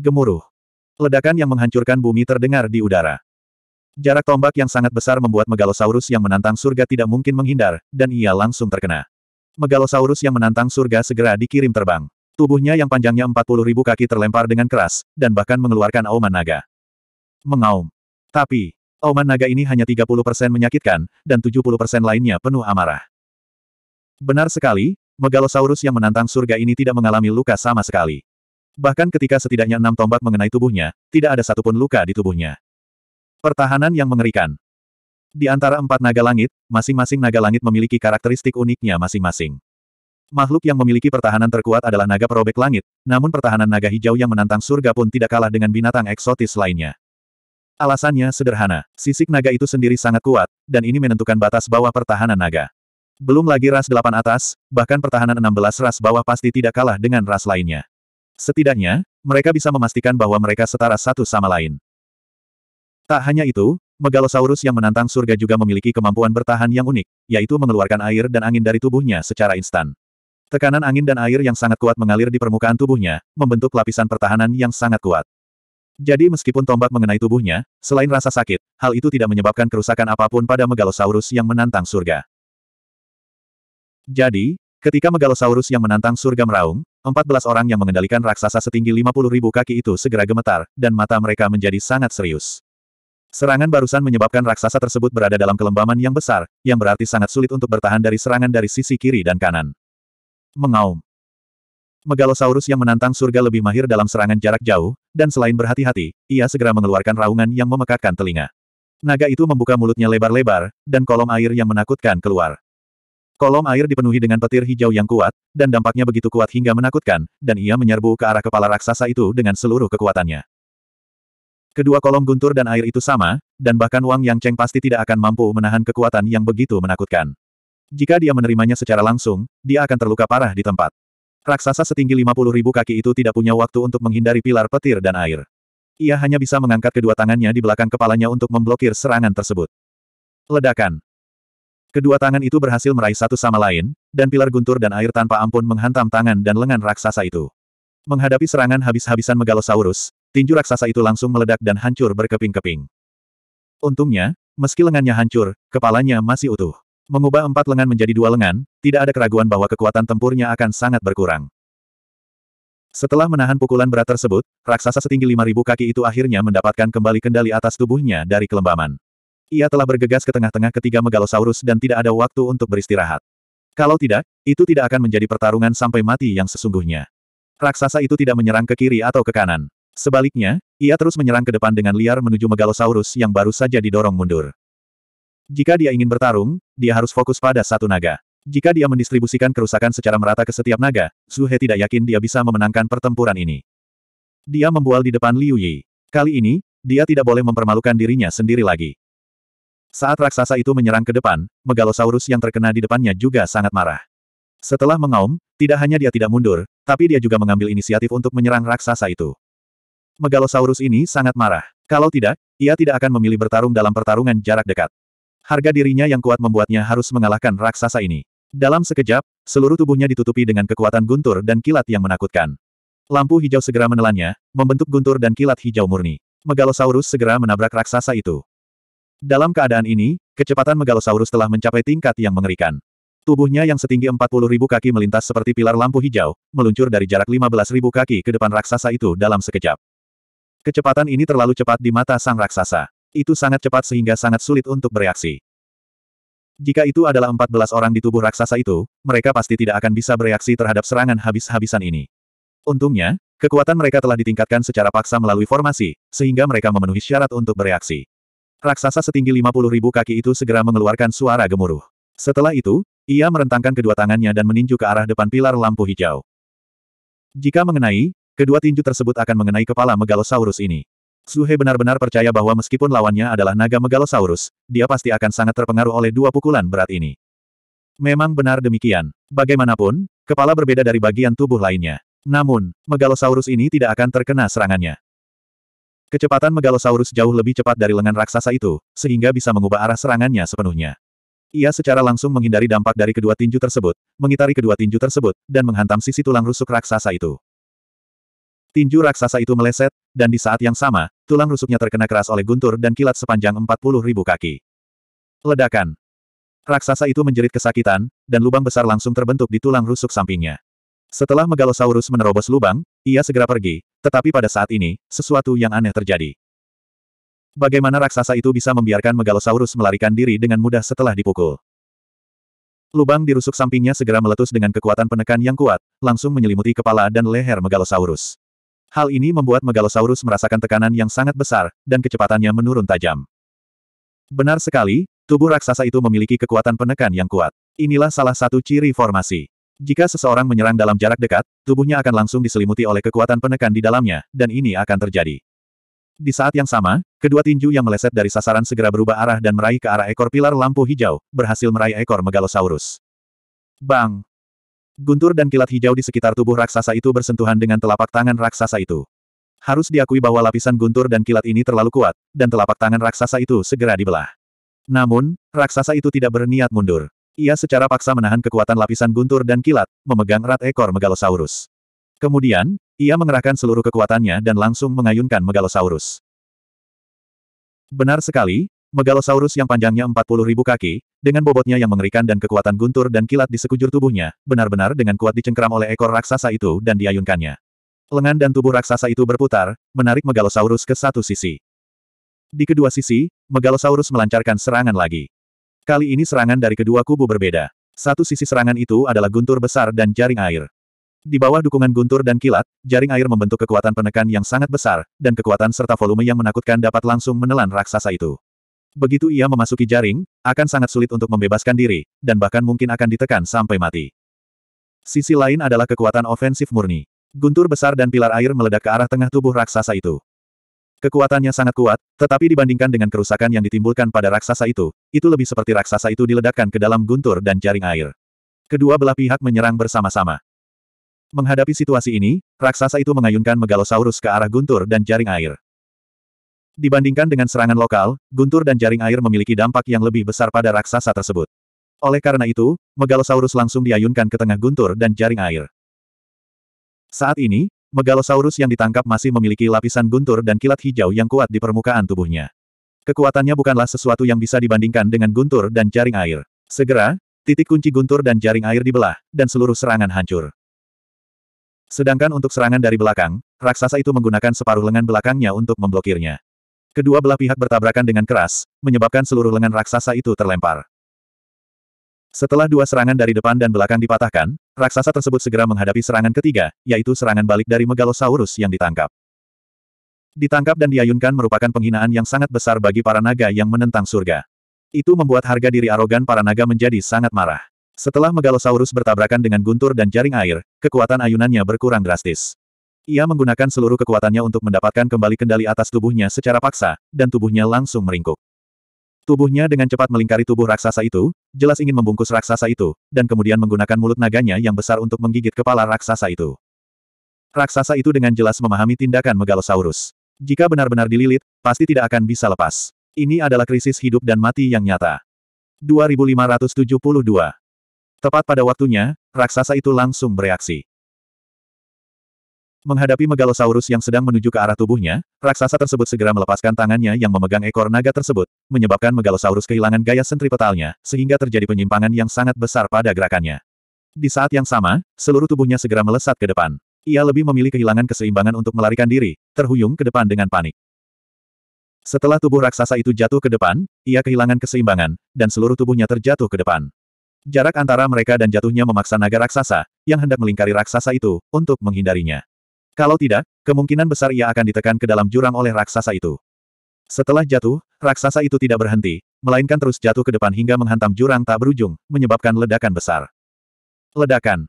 Gemuruh. Ledakan yang menghancurkan bumi terdengar di udara. Jarak tombak yang sangat besar membuat Megalosaurus yang menantang surga tidak mungkin menghindar, dan ia langsung terkena. Megalosaurus yang menantang surga segera dikirim terbang. Tubuhnya yang panjangnya 40 ribu kaki terlempar dengan keras, dan bahkan mengeluarkan auman naga. Mengaum. Tapi, auman naga ini hanya 30% menyakitkan, dan 70% lainnya penuh amarah. Benar sekali, Megalosaurus yang menantang surga ini tidak mengalami luka sama sekali. Bahkan ketika setidaknya enam tombak mengenai tubuhnya, tidak ada satupun luka di tubuhnya. Pertahanan yang mengerikan. Di antara empat naga langit, masing-masing naga langit memiliki karakteristik uniknya masing-masing. Makhluk yang memiliki pertahanan terkuat adalah naga perobek langit, namun pertahanan naga hijau yang menantang surga pun tidak kalah dengan binatang eksotis lainnya. Alasannya sederhana, sisik naga itu sendiri sangat kuat, dan ini menentukan batas bawah pertahanan naga. Belum lagi ras delapan atas, bahkan pertahanan enam belas ras bawah pasti tidak kalah dengan ras lainnya. Setidaknya, mereka bisa memastikan bahwa mereka setara satu sama lain. Tak hanya itu, Megalosaurus yang menantang surga juga memiliki kemampuan bertahan yang unik, yaitu mengeluarkan air dan angin dari tubuhnya secara instan. Tekanan angin dan air yang sangat kuat mengalir di permukaan tubuhnya, membentuk lapisan pertahanan yang sangat kuat. Jadi meskipun tombak mengenai tubuhnya, selain rasa sakit, hal itu tidak menyebabkan kerusakan apapun pada Megalosaurus yang menantang surga. Jadi, ketika Megalosaurus yang menantang surga meraung, empat belas orang yang mengendalikan raksasa setinggi lima puluh ribu kaki itu segera gemetar, dan mata mereka menjadi sangat serius. Serangan barusan menyebabkan raksasa tersebut berada dalam kelembaman yang besar, yang berarti sangat sulit untuk bertahan dari serangan dari sisi kiri dan kanan. Mengaum. Megalosaurus yang menantang surga lebih mahir dalam serangan jarak jauh, dan selain berhati-hati, ia segera mengeluarkan raungan yang memekakkan telinga. Naga itu membuka mulutnya lebar-lebar, dan kolom air yang menakutkan keluar. Kolom air dipenuhi dengan petir hijau yang kuat, dan dampaknya begitu kuat hingga menakutkan, dan ia menyerbu ke arah kepala raksasa itu dengan seluruh kekuatannya. Kedua kolom guntur dan air itu sama, dan bahkan Wang Yang Cheng pasti tidak akan mampu menahan kekuatan yang begitu menakutkan. Jika dia menerimanya secara langsung, dia akan terluka parah di tempat. Raksasa setinggi 50 ribu kaki itu tidak punya waktu untuk menghindari pilar petir dan air. Ia hanya bisa mengangkat kedua tangannya di belakang kepalanya untuk memblokir serangan tersebut. Ledakan. Kedua tangan itu berhasil meraih satu sama lain, dan pilar guntur dan air tanpa ampun menghantam tangan dan lengan raksasa itu. Menghadapi serangan habis-habisan Megalosaurus, tinju raksasa itu langsung meledak dan hancur berkeping-keping. Untungnya, meski lengannya hancur, kepalanya masih utuh. Mengubah empat lengan menjadi dua lengan, tidak ada keraguan bahwa kekuatan tempurnya akan sangat berkurang. Setelah menahan pukulan berat tersebut, raksasa setinggi 5.000 kaki itu akhirnya mendapatkan kembali kendali atas tubuhnya dari kelembaman. Ia telah bergegas ke tengah-tengah ketiga megalosaurus dan tidak ada waktu untuk beristirahat. Kalau tidak, itu tidak akan menjadi pertarungan sampai mati yang sesungguhnya. Raksasa itu tidak menyerang ke kiri atau ke kanan. Sebaliknya, ia terus menyerang ke depan dengan liar menuju megalosaurus yang baru saja didorong mundur. Jika dia ingin bertarung, dia harus fokus pada satu naga. Jika dia mendistribusikan kerusakan secara merata ke setiap naga, Zuhe tidak yakin dia bisa memenangkan pertempuran ini. Dia membual di depan Liu Yi. Kali ini, dia tidak boleh mempermalukan dirinya sendiri lagi. Saat raksasa itu menyerang ke depan, Megalosaurus yang terkena di depannya juga sangat marah. Setelah mengaum, tidak hanya dia tidak mundur, tapi dia juga mengambil inisiatif untuk menyerang raksasa itu. Megalosaurus ini sangat marah. Kalau tidak, ia tidak akan memilih bertarung dalam pertarungan jarak dekat. Harga dirinya yang kuat membuatnya harus mengalahkan raksasa ini. Dalam sekejap, seluruh tubuhnya ditutupi dengan kekuatan guntur dan kilat yang menakutkan. Lampu hijau segera menelannya, membentuk guntur dan kilat hijau murni. Megalosaurus segera menabrak raksasa itu. Dalam keadaan ini, kecepatan Megalosaurus telah mencapai tingkat yang mengerikan. Tubuhnya yang setinggi 40.000 kaki melintas seperti pilar lampu hijau, meluncur dari jarak 15.000 kaki ke depan raksasa itu dalam sekejap. Kecepatan ini terlalu cepat di mata sang raksasa. Itu sangat cepat sehingga sangat sulit untuk bereaksi. Jika itu adalah 14 orang di tubuh raksasa itu, mereka pasti tidak akan bisa bereaksi terhadap serangan habis-habisan ini. Untungnya, kekuatan mereka telah ditingkatkan secara paksa melalui formasi, sehingga mereka memenuhi syarat untuk bereaksi. Raksasa setinggi 50 ribu kaki itu segera mengeluarkan suara gemuruh. Setelah itu, ia merentangkan kedua tangannya dan meninju ke arah depan pilar lampu hijau. Jika mengenai, kedua tinju tersebut akan mengenai kepala Megalosaurus ini. Suhe benar-benar percaya bahwa meskipun lawannya adalah naga Megalosaurus, dia pasti akan sangat terpengaruh oleh dua pukulan berat ini. Memang benar demikian. Bagaimanapun, kepala berbeda dari bagian tubuh lainnya. Namun, Megalosaurus ini tidak akan terkena serangannya. Kecepatan Megalosaurus jauh lebih cepat dari lengan raksasa itu, sehingga bisa mengubah arah serangannya sepenuhnya. Ia secara langsung menghindari dampak dari kedua tinju tersebut, mengitari kedua tinju tersebut, dan menghantam sisi tulang rusuk raksasa itu. Tinju raksasa itu meleset, dan di saat yang sama, tulang rusuknya terkena keras oleh guntur dan kilat sepanjang 40 ribu kaki. Ledakan. Raksasa itu menjerit kesakitan, dan lubang besar langsung terbentuk di tulang rusuk sampingnya. Setelah Megalosaurus menerobos lubang, ia segera pergi, tetapi pada saat ini, sesuatu yang aneh terjadi. Bagaimana raksasa itu bisa membiarkan Megalosaurus melarikan diri dengan mudah setelah dipukul? Lubang di rusuk sampingnya segera meletus dengan kekuatan penekan yang kuat, langsung menyelimuti kepala dan leher Megalosaurus. Hal ini membuat Megalosaurus merasakan tekanan yang sangat besar, dan kecepatannya menurun tajam. Benar sekali, tubuh raksasa itu memiliki kekuatan penekan yang kuat. Inilah salah satu ciri formasi. Jika seseorang menyerang dalam jarak dekat, tubuhnya akan langsung diselimuti oleh kekuatan penekan di dalamnya, dan ini akan terjadi. Di saat yang sama, kedua tinju yang meleset dari sasaran segera berubah arah dan meraih ke arah ekor pilar lampu hijau, berhasil meraih ekor megalosaurus. Bang! Guntur dan kilat hijau di sekitar tubuh raksasa itu bersentuhan dengan telapak tangan raksasa itu. Harus diakui bahwa lapisan guntur dan kilat ini terlalu kuat, dan telapak tangan raksasa itu segera dibelah. Namun, raksasa itu tidak berniat mundur. Ia secara paksa menahan kekuatan lapisan guntur dan kilat, memegang erat ekor Megalosaurus. Kemudian, ia mengerahkan seluruh kekuatannya dan langsung mengayunkan Megalosaurus. Benar sekali, Megalosaurus yang panjangnya ribu kaki, dengan bobotnya yang mengerikan dan kekuatan guntur dan kilat di sekujur tubuhnya, benar-benar dengan kuat dicengkeram oleh ekor raksasa itu dan diayunkannya. Lengan dan tubuh raksasa itu berputar, menarik Megalosaurus ke satu sisi. Di kedua sisi, Megalosaurus melancarkan serangan lagi. Kali ini serangan dari kedua kubu berbeda. Satu sisi serangan itu adalah guntur besar dan jaring air. Di bawah dukungan guntur dan kilat, jaring air membentuk kekuatan penekan yang sangat besar, dan kekuatan serta volume yang menakutkan dapat langsung menelan raksasa itu. Begitu ia memasuki jaring, akan sangat sulit untuk membebaskan diri, dan bahkan mungkin akan ditekan sampai mati. Sisi lain adalah kekuatan ofensif murni. Guntur besar dan pilar air meledak ke arah tengah tubuh raksasa itu. Kekuatannya sangat kuat, tetapi dibandingkan dengan kerusakan yang ditimbulkan pada raksasa itu, itu lebih seperti raksasa itu diledakkan ke dalam guntur dan jaring air. Kedua belah pihak menyerang bersama-sama. Menghadapi situasi ini, raksasa itu mengayunkan megalosaurus ke arah guntur dan jaring air. Dibandingkan dengan serangan lokal, guntur dan jaring air memiliki dampak yang lebih besar pada raksasa tersebut. Oleh karena itu, megalosaurus langsung diayunkan ke tengah guntur dan jaring air. Saat ini, Megalosaurus yang ditangkap masih memiliki lapisan guntur dan kilat hijau yang kuat di permukaan tubuhnya. Kekuatannya bukanlah sesuatu yang bisa dibandingkan dengan guntur dan jaring air. Segera, titik kunci guntur dan jaring air dibelah, dan seluruh serangan hancur. Sedangkan untuk serangan dari belakang, raksasa itu menggunakan separuh lengan belakangnya untuk memblokirnya. Kedua belah pihak bertabrakan dengan keras, menyebabkan seluruh lengan raksasa itu terlempar. Setelah dua serangan dari depan dan belakang dipatahkan, raksasa tersebut segera menghadapi serangan ketiga, yaitu serangan balik dari Megalosaurus yang ditangkap. Ditangkap dan diayunkan merupakan penghinaan yang sangat besar bagi para naga yang menentang surga. Itu membuat harga diri arogan para naga menjadi sangat marah. Setelah Megalosaurus bertabrakan dengan guntur dan jaring air, kekuatan ayunannya berkurang drastis. Ia menggunakan seluruh kekuatannya untuk mendapatkan kembali kendali atas tubuhnya secara paksa, dan tubuhnya langsung meringkuk. Tubuhnya dengan cepat melingkari tubuh raksasa itu, jelas ingin membungkus raksasa itu, dan kemudian menggunakan mulut naganya yang besar untuk menggigit kepala raksasa itu. Raksasa itu dengan jelas memahami tindakan Megalosaurus. Jika benar-benar dililit, pasti tidak akan bisa lepas. Ini adalah krisis hidup dan mati yang nyata. 2572 Tepat pada waktunya, raksasa itu langsung bereaksi. Menghadapi megalosaurus yang sedang menuju ke arah tubuhnya, raksasa tersebut segera melepaskan tangannya yang memegang ekor naga tersebut, menyebabkan megalosaurus kehilangan gaya sentripetalnya, sehingga terjadi penyimpangan yang sangat besar pada gerakannya. Di saat yang sama, seluruh tubuhnya segera melesat ke depan. Ia lebih memilih kehilangan keseimbangan untuk melarikan diri, terhuyung ke depan dengan panik. Setelah tubuh raksasa itu jatuh ke depan, ia kehilangan keseimbangan, dan seluruh tubuhnya terjatuh ke depan. Jarak antara mereka dan jatuhnya memaksa naga raksasa, yang hendak melingkari raksasa itu, untuk menghindarinya. Kalau tidak, kemungkinan besar ia akan ditekan ke dalam jurang oleh raksasa itu. Setelah jatuh, raksasa itu tidak berhenti, melainkan terus jatuh ke depan hingga menghantam jurang tak berujung, menyebabkan ledakan besar. Ledakan.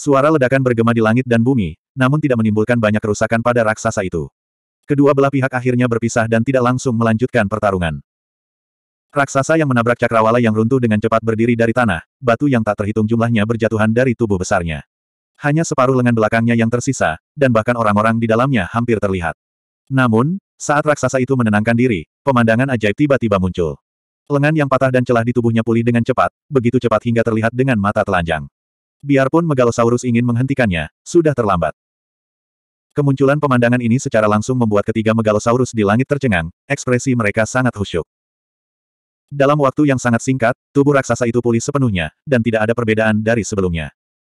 Suara ledakan bergema di langit dan bumi, namun tidak menimbulkan banyak kerusakan pada raksasa itu. Kedua belah pihak akhirnya berpisah dan tidak langsung melanjutkan pertarungan. Raksasa yang menabrak cakrawala yang runtuh dengan cepat berdiri dari tanah, batu yang tak terhitung jumlahnya berjatuhan dari tubuh besarnya hanya separuh lengan belakangnya yang tersisa, dan bahkan orang-orang di dalamnya hampir terlihat. Namun, saat raksasa itu menenangkan diri, pemandangan ajaib tiba-tiba muncul. Lengan yang patah dan celah di tubuhnya pulih dengan cepat, begitu cepat hingga terlihat dengan mata telanjang. Biarpun Megalosaurus ingin menghentikannya, sudah terlambat. Kemunculan pemandangan ini secara langsung membuat ketiga Megalosaurus di langit tercengang, ekspresi mereka sangat khusyuk. Dalam waktu yang sangat singkat, tubuh raksasa itu pulih sepenuhnya, dan tidak ada perbedaan dari sebelumnya.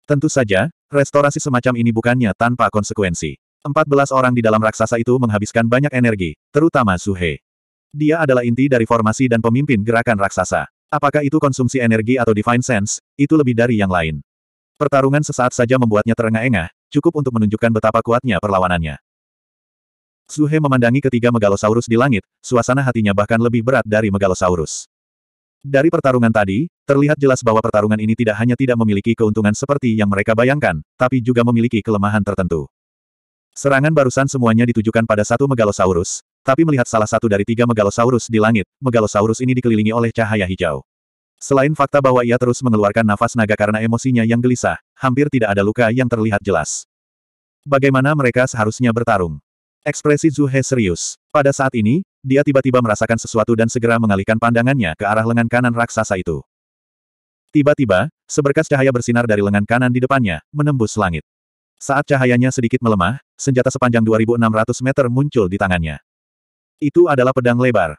Tentu saja, Restorasi semacam ini bukannya tanpa konsekuensi. Empat belas orang di dalam raksasa itu menghabiskan banyak energi, terutama Suhe. Dia adalah inti dari formasi dan pemimpin gerakan raksasa. Apakah itu konsumsi energi atau divine sense, itu lebih dari yang lain. Pertarungan sesaat saja membuatnya terengah-engah, cukup untuk menunjukkan betapa kuatnya perlawanannya. Suhe memandangi ketiga megalosaurus di langit, suasana hatinya bahkan lebih berat dari megalosaurus. Dari pertarungan tadi, terlihat jelas bahwa pertarungan ini tidak hanya tidak memiliki keuntungan seperti yang mereka bayangkan, tapi juga memiliki kelemahan tertentu. Serangan barusan semuanya ditujukan pada satu megalosaurus, tapi melihat salah satu dari tiga megalosaurus di langit, megalosaurus ini dikelilingi oleh cahaya hijau. Selain fakta bahwa ia terus mengeluarkan nafas naga karena emosinya yang gelisah, hampir tidak ada luka yang terlihat jelas. Bagaimana mereka seharusnya bertarung? Ekspresi Zuhe serius. Pada saat ini, dia tiba-tiba merasakan sesuatu dan segera mengalihkan pandangannya ke arah lengan kanan raksasa itu. Tiba-tiba, seberkas cahaya bersinar dari lengan kanan di depannya, menembus langit. Saat cahayanya sedikit melemah, senjata sepanjang 2600 meter muncul di tangannya. Itu adalah pedang lebar.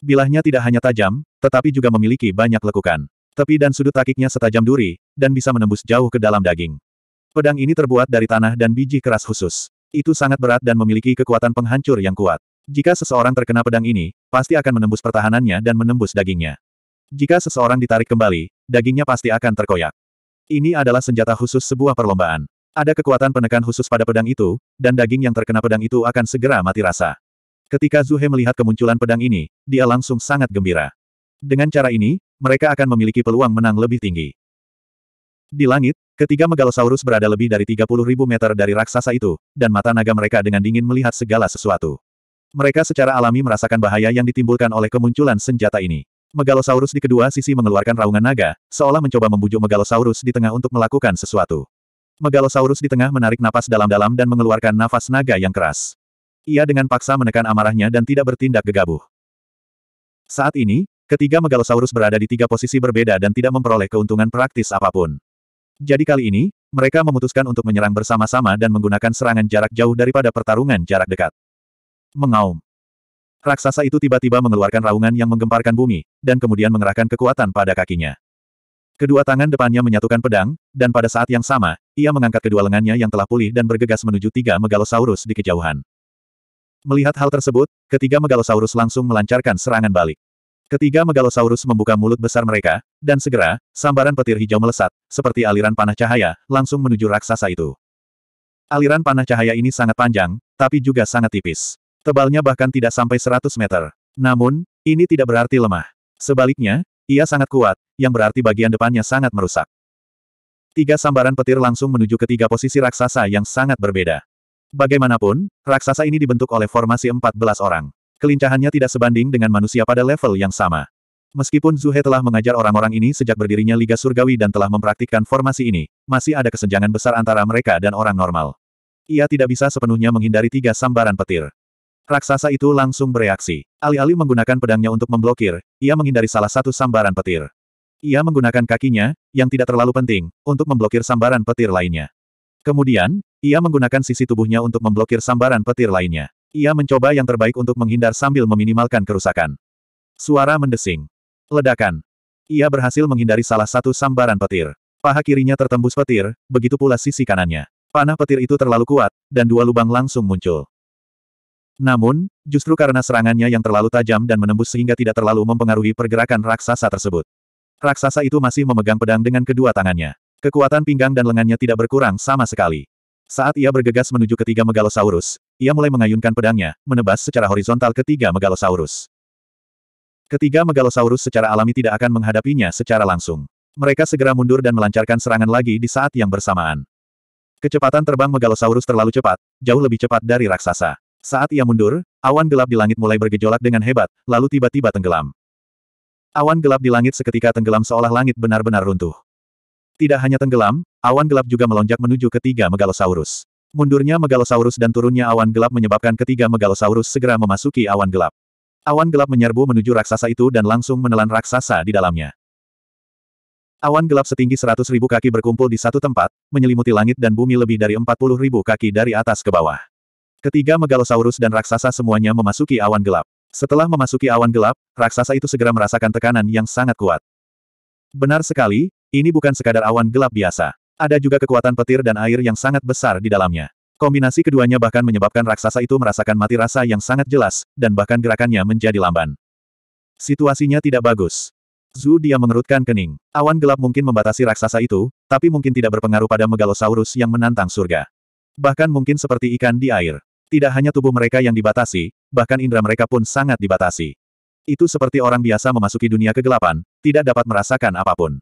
Bilahnya tidak hanya tajam, tetapi juga memiliki banyak lekukan. Tepi dan sudut takiknya setajam duri, dan bisa menembus jauh ke dalam daging. Pedang ini terbuat dari tanah dan biji keras khusus. Itu sangat berat dan memiliki kekuatan penghancur yang kuat. Jika seseorang terkena pedang ini, pasti akan menembus pertahanannya dan menembus dagingnya. Jika seseorang ditarik kembali, dagingnya pasti akan terkoyak. Ini adalah senjata khusus sebuah perlombaan. Ada kekuatan penekan khusus pada pedang itu, dan daging yang terkena pedang itu akan segera mati rasa. Ketika Zuhe melihat kemunculan pedang ini, dia langsung sangat gembira. Dengan cara ini, mereka akan memiliki peluang menang lebih tinggi. Di langit, ketiga megalosaurus berada lebih dari 30.000 meter dari raksasa itu, dan mata naga mereka dengan dingin melihat segala sesuatu. Mereka secara alami merasakan bahaya yang ditimbulkan oleh kemunculan senjata ini. Megalosaurus di kedua sisi mengeluarkan raungan naga, seolah mencoba membujuk Megalosaurus di tengah untuk melakukan sesuatu. Megalosaurus di tengah menarik napas dalam-dalam dan mengeluarkan nafas naga yang keras. Ia dengan paksa menekan amarahnya dan tidak bertindak gegabah. Saat ini, ketiga Megalosaurus berada di tiga posisi berbeda dan tidak memperoleh keuntungan praktis apapun. Jadi kali ini, mereka memutuskan untuk menyerang bersama-sama dan menggunakan serangan jarak jauh daripada pertarungan jarak dekat. Mengaum. Raksasa itu tiba-tiba mengeluarkan raungan yang menggemparkan bumi, dan kemudian mengerahkan kekuatan pada kakinya. Kedua tangan depannya menyatukan pedang, dan pada saat yang sama, ia mengangkat kedua lengannya yang telah pulih dan bergegas menuju tiga megalosaurus di kejauhan. Melihat hal tersebut, ketiga megalosaurus langsung melancarkan serangan balik. Ketiga megalosaurus membuka mulut besar mereka, dan segera, sambaran petir hijau melesat, seperti aliran panah cahaya, langsung menuju raksasa itu. Aliran panah cahaya ini sangat panjang, tapi juga sangat tipis. Tebalnya bahkan tidak sampai 100 meter. Namun, ini tidak berarti lemah. Sebaliknya, ia sangat kuat, yang berarti bagian depannya sangat merusak. Tiga sambaran petir langsung menuju ke tiga posisi raksasa yang sangat berbeda. Bagaimanapun, raksasa ini dibentuk oleh formasi 14 orang. Kelincahannya tidak sebanding dengan manusia pada level yang sama. Meskipun Zuhe telah mengajar orang-orang ini sejak berdirinya Liga Surgawi dan telah mempraktikkan formasi ini, masih ada kesenjangan besar antara mereka dan orang normal. Ia tidak bisa sepenuhnya menghindari tiga sambaran petir. Raksasa itu langsung bereaksi. Alih-alih menggunakan pedangnya untuk memblokir, ia menghindari salah satu sambaran petir. Ia menggunakan kakinya, yang tidak terlalu penting, untuk memblokir sambaran petir lainnya. Kemudian, ia menggunakan sisi tubuhnya untuk memblokir sambaran petir lainnya. Ia mencoba yang terbaik untuk menghindar sambil meminimalkan kerusakan. Suara mendesing. Ledakan. Ia berhasil menghindari salah satu sambaran petir. Paha kirinya tertembus petir, begitu pula sisi kanannya. Panah petir itu terlalu kuat, dan dua lubang langsung muncul. Namun, justru karena serangannya yang terlalu tajam dan menembus sehingga tidak terlalu mempengaruhi pergerakan raksasa tersebut. Raksasa itu masih memegang pedang dengan kedua tangannya. Kekuatan pinggang dan lengannya tidak berkurang sama sekali. Saat ia bergegas menuju ketiga megalosaurus, ia mulai mengayunkan pedangnya, menebas secara horizontal ketiga megalosaurus. Ketiga megalosaurus secara alami tidak akan menghadapinya secara langsung. Mereka segera mundur dan melancarkan serangan lagi di saat yang bersamaan. Kecepatan terbang megalosaurus terlalu cepat, jauh lebih cepat dari raksasa. Saat ia mundur, awan gelap di langit mulai bergejolak dengan hebat, lalu tiba-tiba tenggelam. Awan gelap di langit seketika tenggelam seolah langit benar-benar runtuh. Tidak hanya tenggelam, awan gelap juga melonjak menuju ketiga megalosaurus. Mundurnya Megalosaurus dan turunnya awan gelap menyebabkan ketiga Megalosaurus segera memasuki awan gelap. Awan gelap menyerbu menuju raksasa itu dan langsung menelan raksasa di dalamnya. Awan gelap setinggi seratus ribu kaki berkumpul di satu tempat, menyelimuti langit dan bumi lebih dari empat puluh ribu kaki dari atas ke bawah. Ketiga Megalosaurus dan raksasa semuanya memasuki awan gelap. Setelah memasuki awan gelap, raksasa itu segera merasakan tekanan yang sangat kuat. Benar sekali, ini bukan sekadar awan gelap biasa. Ada juga kekuatan petir dan air yang sangat besar di dalamnya. Kombinasi keduanya bahkan menyebabkan raksasa itu merasakan mati rasa yang sangat jelas, dan bahkan gerakannya menjadi lamban. Situasinya tidak bagus. Zhu dia mengerutkan kening. Awan gelap mungkin membatasi raksasa itu, tapi mungkin tidak berpengaruh pada megalosaurus yang menantang surga. Bahkan mungkin seperti ikan di air. Tidak hanya tubuh mereka yang dibatasi, bahkan indera mereka pun sangat dibatasi. Itu seperti orang biasa memasuki dunia kegelapan, tidak dapat merasakan apapun.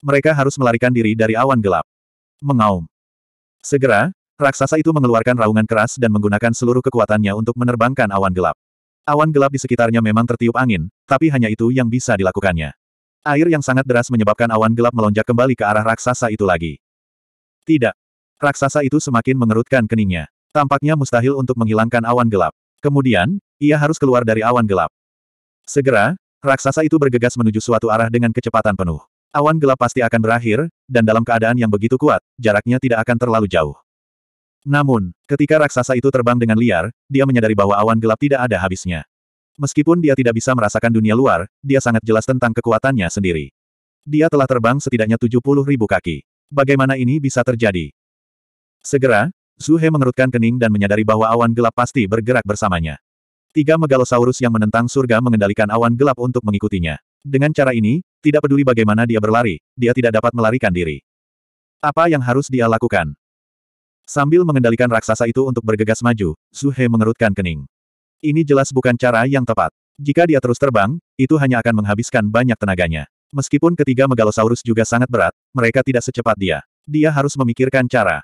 Mereka harus melarikan diri dari awan gelap. Mengaum. Segera, raksasa itu mengeluarkan raungan keras dan menggunakan seluruh kekuatannya untuk menerbangkan awan gelap. Awan gelap di sekitarnya memang tertiup angin, tapi hanya itu yang bisa dilakukannya. Air yang sangat deras menyebabkan awan gelap melonjak kembali ke arah raksasa itu lagi. Tidak. Raksasa itu semakin mengerutkan keningnya. Tampaknya mustahil untuk menghilangkan awan gelap. Kemudian, ia harus keluar dari awan gelap. Segera, raksasa itu bergegas menuju suatu arah dengan kecepatan penuh. Awan gelap pasti akan berakhir, dan dalam keadaan yang begitu kuat, jaraknya tidak akan terlalu jauh. Namun, ketika raksasa itu terbang dengan liar, dia menyadari bahwa awan gelap tidak ada habisnya. Meskipun dia tidak bisa merasakan dunia luar, dia sangat jelas tentang kekuatannya sendiri. Dia telah terbang setidaknya puluh ribu kaki. Bagaimana ini bisa terjadi? Segera, Zuhe mengerutkan kening dan menyadari bahwa awan gelap pasti bergerak bersamanya. Tiga megalosaurus yang menentang surga mengendalikan awan gelap untuk mengikutinya. Dengan cara ini, tidak peduli bagaimana dia berlari, dia tidak dapat melarikan diri. Apa yang harus dia lakukan? Sambil mengendalikan raksasa itu untuk bergegas maju, Zuhe mengerutkan kening. Ini jelas bukan cara yang tepat. Jika dia terus terbang, itu hanya akan menghabiskan banyak tenaganya. Meskipun ketiga megalosaurus juga sangat berat, mereka tidak secepat dia. Dia harus memikirkan cara.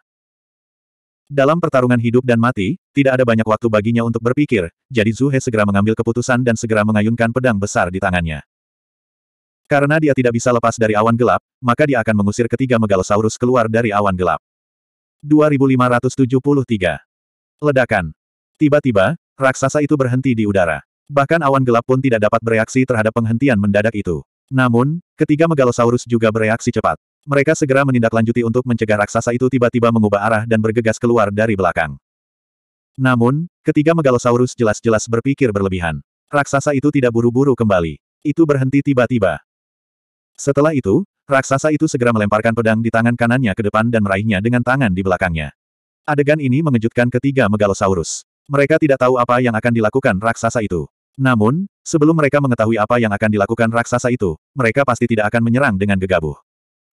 Dalam pertarungan hidup dan mati, tidak ada banyak waktu baginya untuk berpikir, jadi Zuhe segera mengambil keputusan dan segera mengayunkan pedang besar di tangannya. Karena dia tidak bisa lepas dari awan gelap, maka dia akan mengusir ketiga megalosaurus keluar dari awan gelap. 2573. Ledakan. Tiba-tiba, raksasa itu berhenti di udara. Bahkan awan gelap pun tidak dapat bereaksi terhadap penghentian mendadak itu. Namun, ketiga megalosaurus juga bereaksi cepat. Mereka segera menindaklanjuti untuk mencegah raksasa itu tiba-tiba mengubah arah dan bergegas keluar dari belakang. Namun, ketiga megalosaurus jelas-jelas berpikir berlebihan. Raksasa itu tidak buru-buru kembali. Itu berhenti tiba-tiba. Setelah itu, raksasa itu segera melemparkan pedang di tangan kanannya ke depan dan meraihnya dengan tangan di belakangnya. Adegan ini mengejutkan ketiga megalosaurus. Mereka tidak tahu apa yang akan dilakukan raksasa itu. Namun, sebelum mereka mengetahui apa yang akan dilakukan raksasa itu, mereka pasti tidak akan menyerang dengan gegabah.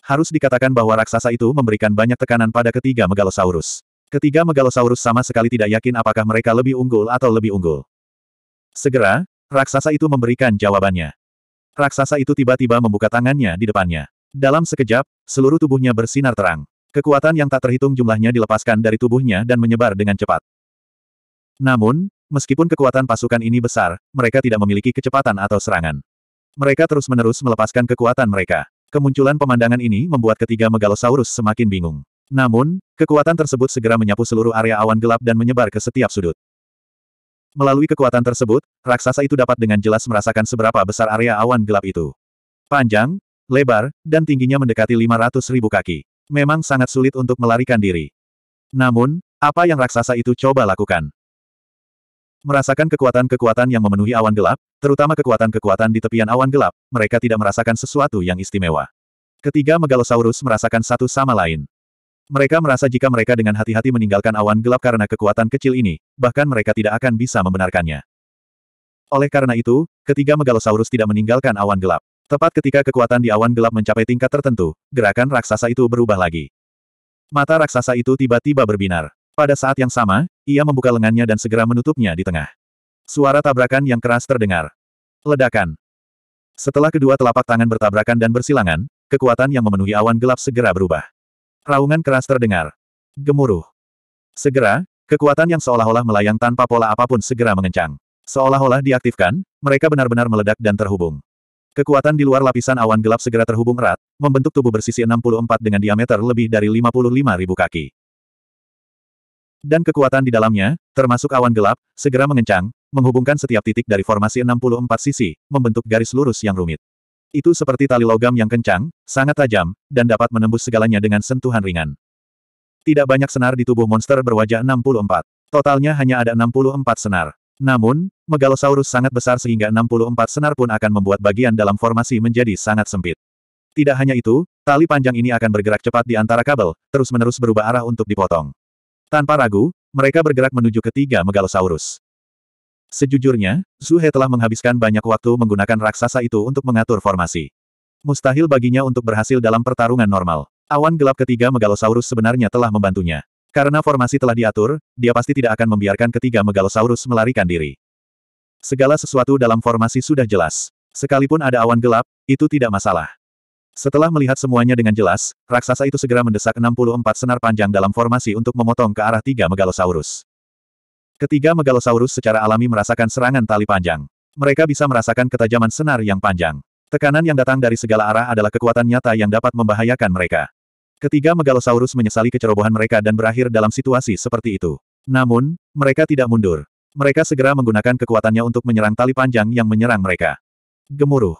Harus dikatakan bahwa raksasa itu memberikan banyak tekanan pada ketiga megalosaurus. Ketiga megalosaurus sama sekali tidak yakin apakah mereka lebih unggul atau lebih unggul. Segera, raksasa itu memberikan jawabannya. Raksasa itu tiba-tiba membuka tangannya di depannya. Dalam sekejap, seluruh tubuhnya bersinar terang. Kekuatan yang tak terhitung jumlahnya dilepaskan dari tubuhnya dan menyebar dengan cepat. Namun, meskipun kekuatan pasukan ini besar, mereka tidak memiliki kecepatan atau serangan. Mereka terus-menerus melepaskan kekuatan mereka. Kemunculan pemandangan ini membuat ketiga megalosaurus semakin bingung. Namun, kekuatan tersebut segera menyapu seluruh area awan gelap dan menyebar ke setiap sudut. Melalui kekuatan tersebut, raksasa itu dapat dengan jelas merasakan seberapa besar area awan gelap itu. Panjang, lebar, dan tingginya mendekati 500 ribu kaki. Memang sangat sulit untuk melarikan diri. Namun, apa yang raksasa itu coba lakukan? Merasakan kekuatan-kekuatan yang memenuhi awan gelap, terutama kekuatan-kekuatan di tepian awan gelap, mereka tidak merasakan sesuatu yang istimewa. Ketiga megalosaurus merasakan satu sama lain. Mereka merasa jika mereka dengan hati-hati meninggalkan awan gelap karena kekuatan kecil ini, bahkan mereka tidak akan bisa membenarkannya. Oleh karena itu, ketiga megalosaurus tidak meninggalkan awan gelap. Tepat ketika kekuatan di awan gelap mencapai tingkat tertentu, gerakan raksasa itu berubah lagi. Mata raksasa itu tiba-tiba berbinar. Pada saat yang sama, ia membuka lengannya dan segera menutupnya di tengah. Suara tabrakan yang keras terdengar. Ledakan. Setelah kedua telapak tangan bertabrakan dan bersilangan, kekuatan yang memenuhi awan gelap segera berubah. Raungan keras terdengar. Gemuruh. Segera, kekuatan yang seolah-olah melayang tanpa pola apapun segera mengencang. Seolah-olah diaktifkan, mereka benar-benar meledak dan terhubung. Kekuatan di luar lapisan awan gelap segera terhubung erat, membentuk tubuh bersisi 64 dengan diameter lebih dari 55 ribu kaki. Dan kekuatan di dalamnya, termasuk awan gelap, segera mengencang, menghubungkan setiap titik dari formasi 64 sisi, membentuk garis lurus yang rumit. Itu seperti tali logam yang kencang, sangat tajam, dan dapat menembus segalanya dengan sentuhan ringan. Tidak banyak senar di tubuh monster berwajah 64. Totalnya hanya ada 64 senar. Namun, Megalosaurus sangat besar sehingga 64 senar pun akan membuat bagian dalam formasi menjadi sangat sempit. Tidak hanya itu, tali panjang ini akan bergerak cepat di antara kabel, terus-menerus berubah arah untuk dipotong. Tanpa ragu, mereka bergerak menuju ketiga Megalosaurus. Sejujurnya, Zuhe telah menghabiskan banyak waktu menggunakan raksasa itu untuk mengatur formasi. Mustahil baginya untuk berhasil dalam pertarungan normal. Awan gelap ketiga Megalosaurus sebenarnya telah membantunya. Karena formasi telah diatur, dia pasti tidak akan membiarkan ketiga Megalosaurus melarikan diri. Segala sesuatu dalam formasi sudah jelas. Sekalipun ada awan gelap, itu tidak masalah. Setelah melihat semuanya dengan jelas, raksasa itu segera mendesak 64 senar panjang dalam formasi untuk memotong ke arah tiga Megalosaurus. Ketiga megalosaurus secara alami merasakan serangan tali panjang. Mereka bisa merasakan ketajaman senar yang panjang. Tekanan yang datang dari segala arah adalah kekuatan nyata yang dapat membahayakan mereka. Ketiga megalosaurus menyesali kecerobohan mereka dan berakhir dalam situasi seperti itu. Namun, mereka tidak mundur. Mereka segera menggunakan kekuatannya untuk menyerang tali panjang yang menyerang mereka. Gemuruh.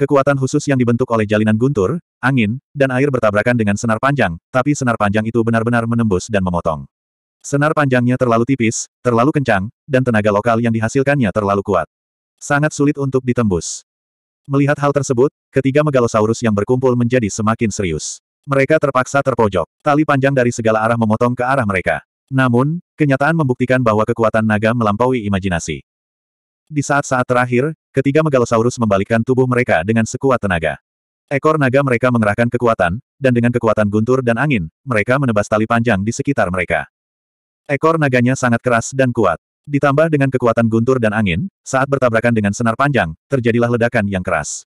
Kekuatan khusus yang dibentuk oleh jalinan guntur, angin, dan air bertabrakan dengan senar panjang, tapi senar panjang itu benar-benar menembus dan memotong. Senar panjangnya terlalu tipis, terlalu kencang, dan tenaga lokal yang dihasilkannya terlalu kuat. Sangat sulit untuk ditembus. Melihat hal tersebut, ketiga megalosaurus yang berkumpul menjadi semakin serius. Mereka terpaksa terpojok. Tali panjang dari segala arah memotong ke arah mereka. Namun, kenyataan membuktikan bahwa kekuatan naga melampaui imajinasi. Di saat-saat terakhir, ketiga megalosaurus membalikkan tubuh mereka dengan sekuat tenaga. Ekor naga mereka mengerahkan kekuatan, dan dengan kekuatan guntur dan angin, mereka menebas tali panjang di sekitar mereka. Ekor naganya sangat keras dan kuat. Ditambah dengan kekuatan guntur dan angin, saat bertabrakan dengan senar panjang, terjadilah ledakan yang keras.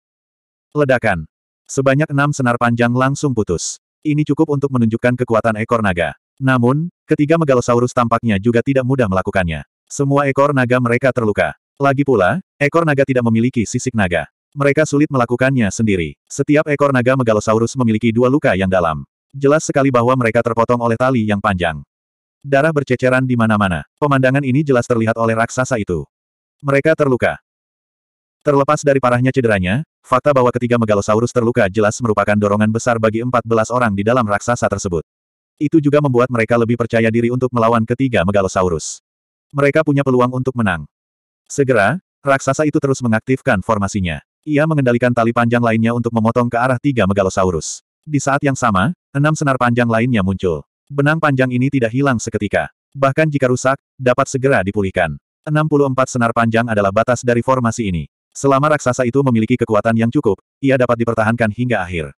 Ledakan. Sebanyak enam senar panjang langsung putus. Ini cukup untuk menunjukkan kekuatan ekor naga. Namun, ketiga megalosaurus tampaknya juga tidak mudah melakukannya. Semua ekor naga mereka terluka. Lagi pula, ekor naga tidak memiliki sisik naga. Mereka sulit melakukannya sendiri. Setiap ekor naga megalosaurus memiliki dua luka yang dalam. Jelas sekali bahwa mereka terpotong oleh tali yang panjang darah berceceran di mana-mana. Pemandangan ini jelas terlihat oleh raksasa itu. Mereka terluka. Terlepas dari parahnya cederanya, fakta bahwa ketiga megalosaurus terluka jelas merupakan dorongan besar bagi 14 orang di dalam raksasa tersebut. Itu juga membuat mereka lebih percaya diri untuk melawan ketiga megalosaurus. Mereka punya peluang untuk menang. Segera, raksasa itu terus mengaktifkan formasinya. Ia mengendalikan tali panjang lainnya untuk memotong ke arah tiga megalosaurus. Di saat yang sama, enam senar panjang lainnya muncul. Benang panjang ini tidak hilang seketika. Bahkan jika rusak, dapat segera dipulihkan. 64 senar panjang adalah batas dari formasi ini. Selama raksasa itu memiliki kekuatan yang cukup, ia dapat dipertahankan hingga akhir.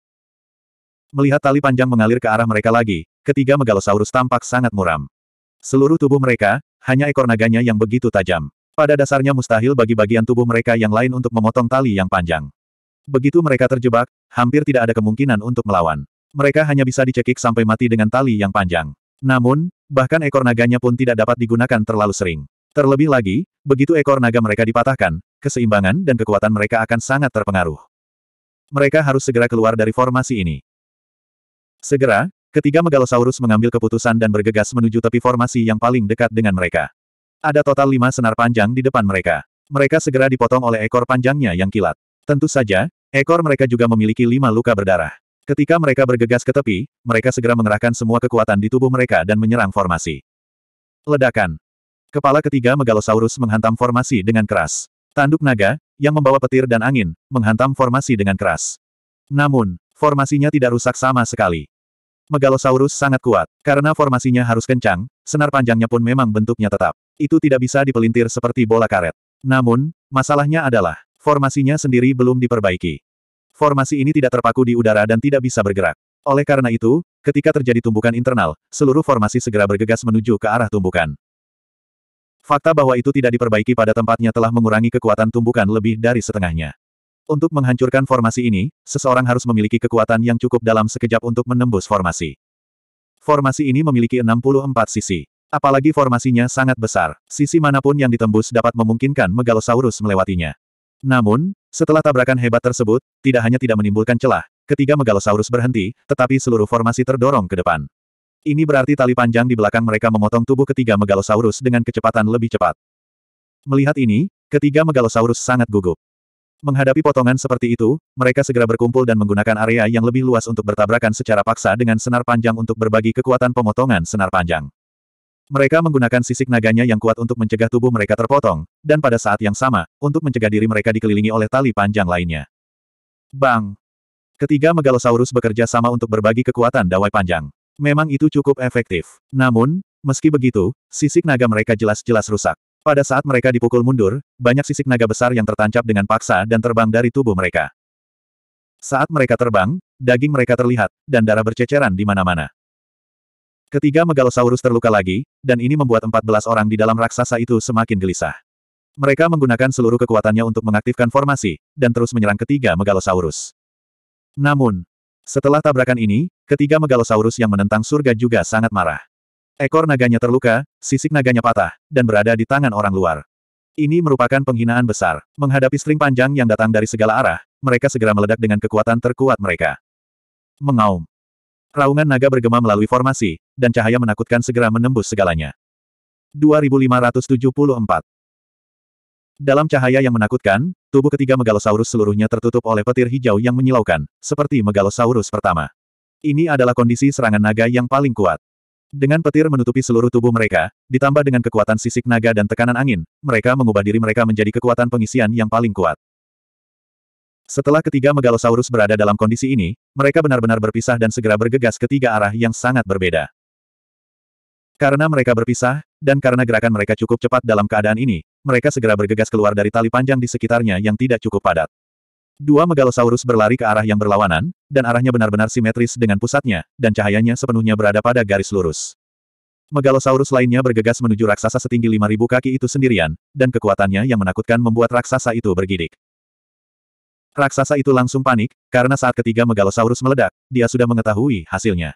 Melihat tali panjang mengalir ke arah mereka lagi, ketiga megalosaurus tampak sangat muram. Seluruh tubuh mereka, hanya ekor naganya yang begitu tajam. Pada dasarnya mustahil bagi bagian tubuh mereka yang lain untuk memotong tali yang panjang. Begitu mereka terjebak, hampir tidak ada kemungkinan untuk melawan. Mereka hanya bisa dicekik sampai mati dengan tali yang panjang. Namun, bahkan ekor naganya pun tidak dapat digunakan terlalu sering. Terlebih lagi, begitu ekor naga mereka dipatahkan, keseimbangan dan kekuatan mereka akan sangat terpengaruh. Mereka harus segera keluar dari formasi ini. Segera, ketiga megalosaurus mengambil keputusan dan bergegas menuju tepi formasi yang paling dekat dengan mereka. Ada total lima senar panjang di depan mereka. Mereka segera dipotong oleh ekor panjangnya yang kilat. Tentu saja, ekor mereka juga memiliki lima luka berdarah. Ketika mereka bergegas ke tepi, mereka segera mengerahkan semua kekuatan di tubuh mereka dan menyerang formasi. Ledakan. Kepala ketiga Megalosaurus menghantam formasi dengan keras. Tanduk naga, yang membawa petir dan angin, menghantam formasi dengan keras. Namun, formasinya tidak rusak sama sekali. Megalosaurus sangat kuat. Karena formasinya harus kencang, senar panjangnya pun memang bentuknya tetap. Itu tidak bisa dipelintir seperti bola karet. Namun, masalahnya adalah, formasinya sendiri belum diperbaiki formasi ini tidak terpaku di udara dan tidak bisa bergerak. Oleh karena itu, ketika terjadi tumbukan internal, seluruh formasi segera bergegas menuju ke arah tumbukan. Fakta bahwa itu tidak diperbaiki pada tempatnya telah mengurangi kekuatan tumbukan lebih dari setengahnya. Untuk menghancurkan formasi ini, seseorang harus memiliki kekuatan yang cukup dalam sekejap untuk menembus formasi. Formasi ini memiliki 64 sisi. Apalagi formasinya sangat besar, sisi manapun yang ditembus dapat memungkinkan Megalosaurus melewatinya. Namun, setelah tabrakan hebat tersebut, tidak hanya tidak menimbulkan celah, ketiga megalosaurus berhenti, tetapi seluruh formasi terdorong ke depan. Ini berarti tali panjang di belakang mereka memotong tubuh ketiga megalosaurus dengan kecepatan lebih cepat. Melihat ini, ketiga megalosaurus sangat gugup. Menghadapi potongan seperti itu, mereka segera berkumpul dan menggunakan area yang lebih luas untuk bertabrakan secara paksa dengan senar panjang untuk berbagi kekuatan pemotongan senar panjang. Mereka menggunakan sisik naganya yang kuat untuk mencegah tubuh mereka terpotong, dan pada saat yang sama, untuk mencegah diri mereka dikelilingi oleh tali panjang lainnya. Bang! Ketiga megalosaurus bekerja sama untuk berbagi kekuatan dawai panjang. Memang itu cukup efektif. Namun, meski begitu, sisik naga mereka jelas-jelas rusak. Pada saat mereka dipukul mundur, banyak sisik naga besar yang tertancap dengan paksa dan terbang dari tubuh mereka. Saat mereka terbang, daging mereka terlihat, dan darah berceceran di mana-mana. Ketiga Megalosaurus terluka lagi, dan ini membuat 14 orang di dalam raksasa itu semakin gelisah. Mereka menggunakan seluruh kekuatannya untuk mengaktifkan formasi, dan terus menyerang ketiga Megalosaurus. Namun, setelah tabrakan ini, ketiga Megalosaurus yang menentang surga juga sangat marah. Ekor naganya terluka, sisik naganya patah, dan berada di tangan orang luar. Ini merupakan penghinaan besar. Menghadapi string panjang yang datang dari segala arah, mereka segera meledak dengan kekuatan terkuat mereka. Mengaum. Raungan naga bergema melalui formasi, dan cahaya menakutkan segera menembus segalanya. 2574 Dalam cahaya yang menakutkan, tubuh ketiga Megalosaurus seluruhnya tertutup oleh petir hijau yang menyilaukan, seperti Megalosaurus pertama. Ini adalah kondisi serangan naga yang paling kuat. Dengan petir menutupi seluruh tubuh mereka, ditambah dengan kekuatan sisik naga dan tekanan angin, mereka mengubah diri mereka menjadi kekuatan pengisian yang paling kuat. Setelah ketiga megalosaurus berada dalam kondisi ini, mereka benar-benar berpisah dan segera bergegas ke tiga arah yang sangat berbeda. Karena mereka berpisah, dan karena gerakan mereka cukup cepat dalam keadaan ini, mereka segera bergegas keluar dari tali panjang di sekitarnya yang tidak cukup padat. Dua megalosaurus berlari ke arah yang berlawanan, dan arahnya benar-benar simetris dengan pusatnya, dan cahayanya sepenuhnya berada pada garis lurus. Megalosaurus lainnya bergegas menuju raksasa setinggi 5.000 kaki itu sendirian, dan kekuatannya yang menakutkan membuat raksasa itu bergidik. Raksasa itu langsung panik, karena saat ketiga Megalosaurus meledak, dia sudah mengetahui hasilnya.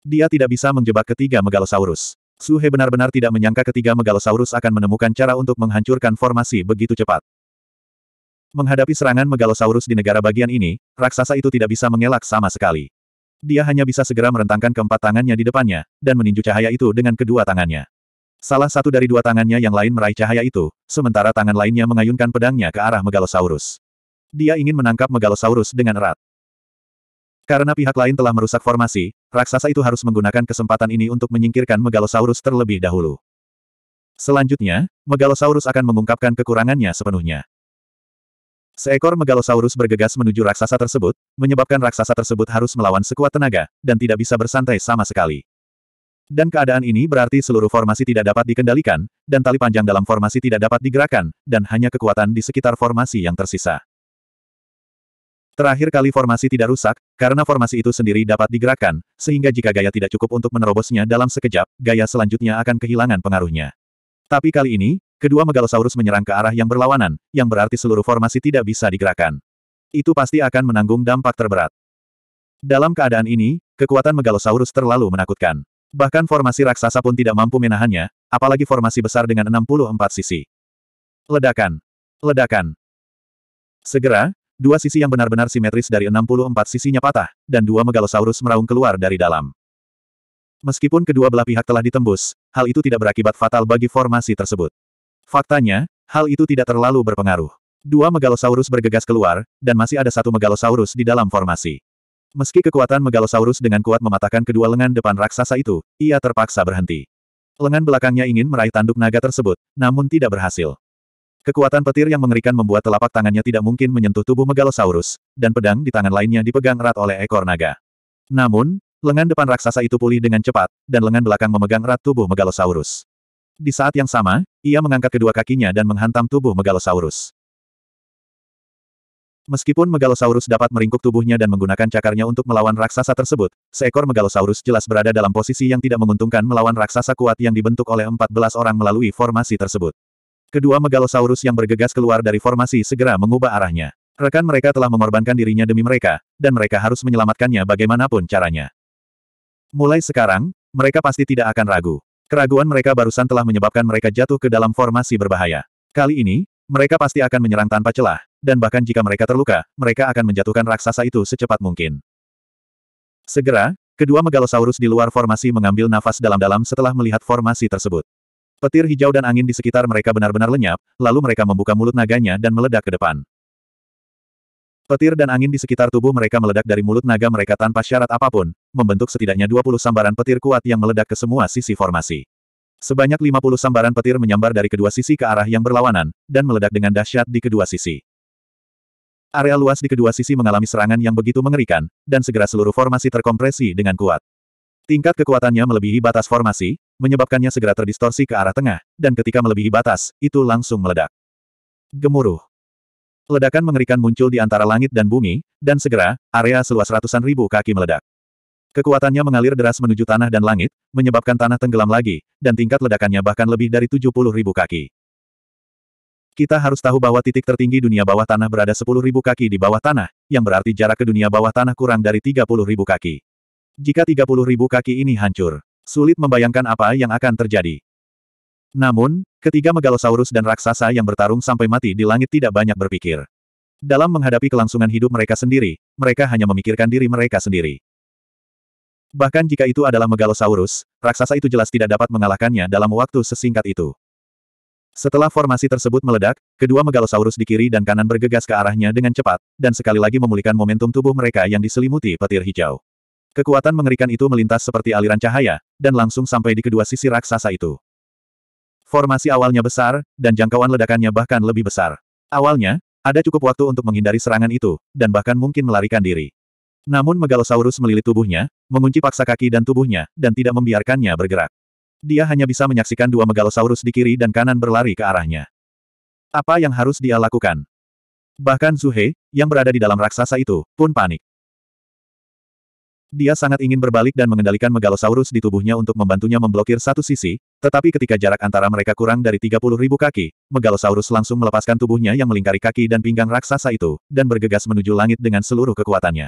Dia tidak bisa menjebak ketiga Megalosaurus. Suhe benar-benar tidak menyangka ketiga Megalosaurus akan menemukan cara untuk menghancurkan formasi begitu cepat. Menghadapi serangan Megalosaurus di negara bagian ini, raksasa itu tidak bisa mengelak sama sekali. Dia hanya bisa segera merentangkan keempat tangannya di depannya, dan meninju cahaya itu dengan kedua tangannya. Salah satu dari dua tangannya yang lain meraih cahaya itu, sementara tangan lainnya mengayunkan pedangnya ke arah Megalosaurus. Dia ingin menangkap Megalosaurus dengan erat. Karena pihak lain telah merusak formasi, raksasa itu harus menggunakan kesempatan ini untuk menyingkirkan Megalosaurus terlebih dahulu. Selanjutnya, Megalosaurus akan mengungkapkan kekurangannya sepenuhnya. Seekor Megalosaurus bergegas menuju raksasa tersebut, menyebabkan raksasa tersebut harus melawan sekuat tenaga, dan tidak bisa bersantai sama sekali. Dan keadaan ini berarti seluruh formasi tidak dapat dikendalikan, dan tali panjang dalam formasi tidak dapat digerakkan, dan hanya kekuatan di sekitar formasi yang tersisa. Terakhir kali formasi tidak rusak, karena formasi itu sendiri dapat digerakkan, sehingga jika gaya tidak cukup untuk menerobosnya dalam sekejap, gaya selanjutnya akan kehilangan pengaruhnya. Tapi kali ini, kedua megalosaurus menyerang ke arah yang berlawanan, yang berarti seluruh formasi tidak bisa digerakkan. Itu pasti akan menanggung dampak terberat. Dalam keadaan ini, kekuatan megalosaurus terlalu menakutkan. Bahkan formasi raksasa pun tidak mampu menahannya, apalagi formasi besar dengan 64 sisi. Ledakan. Ledakan. Segera, Dua sisi yang benar-benar simetris dari 64 sisinya patah, dan dua megalosaurus meraung keluar dari dalam. Meskipun kedua belah pihak telah ditembus, hal itu tidak berakibat fatal bagi formasi tersebut. Faktanya, hal itu tidak terlalu berpengaruh. Dua megalosaurus bergegas keluar, dan masih ada satu megalosaurus di dalam formasi. Meski kekuatan megalosaurus dengan kuat mematahkan kedua lengan depan raksasa itu, ia terpaksa berhenti. Lengan belakangnya ingin meraih tanduk naga tersebut, namun tidak berhasil. Kekuatan petir yang mengerikan membuat telapak tangannya tidak mungkin menyentuh tubuh Megalosaurus, dan pedang di tangan lainnya dipegang erat oleh ekor naga. Namun, lengan depan raksasa itu pulih dengan cepat, dan lengan belakang memegang erat tubuh Megalosaurus. Di saat yang sama, ia mengangkat kedua kakinya dan menghantam tubuh Megalosaurus. Meskipun Megalosaurus dapat meringkuk tubuhnya dan menggunakan cakarnya untuk melawan raksasa tersebut, seekor Megalosaurus jelas berada dalam posisi yang tidak menguntungkan melawan raksasa kuat yang dibentuk oleh 14 orang melalui formasi tersebut. Kedua megalosaurus yang bergegas keluar dari formasi segera mengubah arahnya. Rekan mereka telah mengorbankan dirinya demi mereka, dan mereka harus menyelamatkannya bagaimanapun caranya. Mulai sekarang, mereka pasti tidak akan ragu. Keraguan mereka barusan telah menyebabkan mereka jatuh ke dalam formasi berbahaya. Kali ini, mereka pasti akan menyerang tanpa celah, dan bahkan jika mereka terluka, mereka akan menjatuhkan raksasa itu secepat mungkin. Segera, kedua megalosaurus di luar formasi mengambil nafas dalam-dalam setelah melihat formasi tersebut. Petir hijau dan angin di sekitar mereka benar-benar lenyap, lalu mereka membuka mulut naganya dan meledak ke depan. Petir dan angin di sekitar tubuh mereka meledak dari mulut naga mereka tanpa syarat apapun, membentuk setidaknya 20 sambaran petir kuat yang meledak ke semua sisi formasi. Sebanyak 50 sambaran petir menyambar dari kedua sisi ke arah yang berlawanan, dan meledak dengan dahsyat di kedua sisi. Area luas di kedua sisi mengalami serangan yang begitu mengerikan, dan segera seluruh formasi terkompresi dengan kuat. Tingkat kekuatannya melebihi batas formasi, menyebabkannya segera terdistorsi ke arah tengah, dan ketika melebihi batas, itu langsung meledak. Gemuruh. Ledakan mengerikan muncul di antara langit dan bumi, dan segera, area seluas ratusan ribu kaki meledak. Kekuatannya mengalir deras menuju tanah dan langit, menyebabkan tanah tenggelam lagi, dan tingkat ledakannya bahkan lebih dari 70 ribu kaki. Kita harus tahu bahwa titik tertinggi dunia bawah tanah berada ribu kaki di bawah tanah, yang berarti jarak ke dunia bawah tanah kurang dari ribu kaki. Jika 30 ribu kaki ini hancur, sulit membayangkan apa yang akan terjadi. Namun, ketiga megalosaurus dan raksasa yang bertarung sampai mati di langit tidak banyak berpikir. Dalam menghadapi kelangsungan hidup mereka sendiri, mereka hanya memikirkan diri mereka sendiri. Bahkan jika itu adalah megalosaurus, raksasa itu jelas tidak dapat mengalahkannya dalam waktu sesingkat itu. Setelah formasi tersebut meledak, kedua megalosaurus di kiri dan kanan bergegas ke arahnya dengan cepat, dan sekali lagi memulihkan momentum tubuh mereka yang diselimuti petir hijau. Kekuatan mengerikan itu melintas seperti aliran cahaya, dan langsung sampai di kedua sisi raksasa itu. Formasi awalnya besar, dan jangkauan ledakannya bahkan lebih besar. Awalnya, ada cukup waktu untuk menghindari serangan itu, dan bahkan mungkin melarikan diri. Namun Megalosaurus melilit tubuhnya, mengunci paksa kaki dan tubuhnya, dan tidak membiarkannya bergerak. Dia hanya bisa menyaksikan dua Megalosaurus di kiri dan kanan berlari ke arahnya. Apa yang harus dia lakukan? Bahkan Zuhe, yang berada di dalam raksasa itu, pun panik. Dia sangat ingin berbalik dan mengendalikan Megalosaurus di tubuhnya untuk membantunya memblokir satu sisi, tetapi ketika jarak antara mereka kurang dari ribu kaki, Megalosaurus langsung melepaskan tubuhnya yang melingkari kaki dan pinggang raksasa itu, dan bergegas menuju langit dengan seluruh kekuatannya.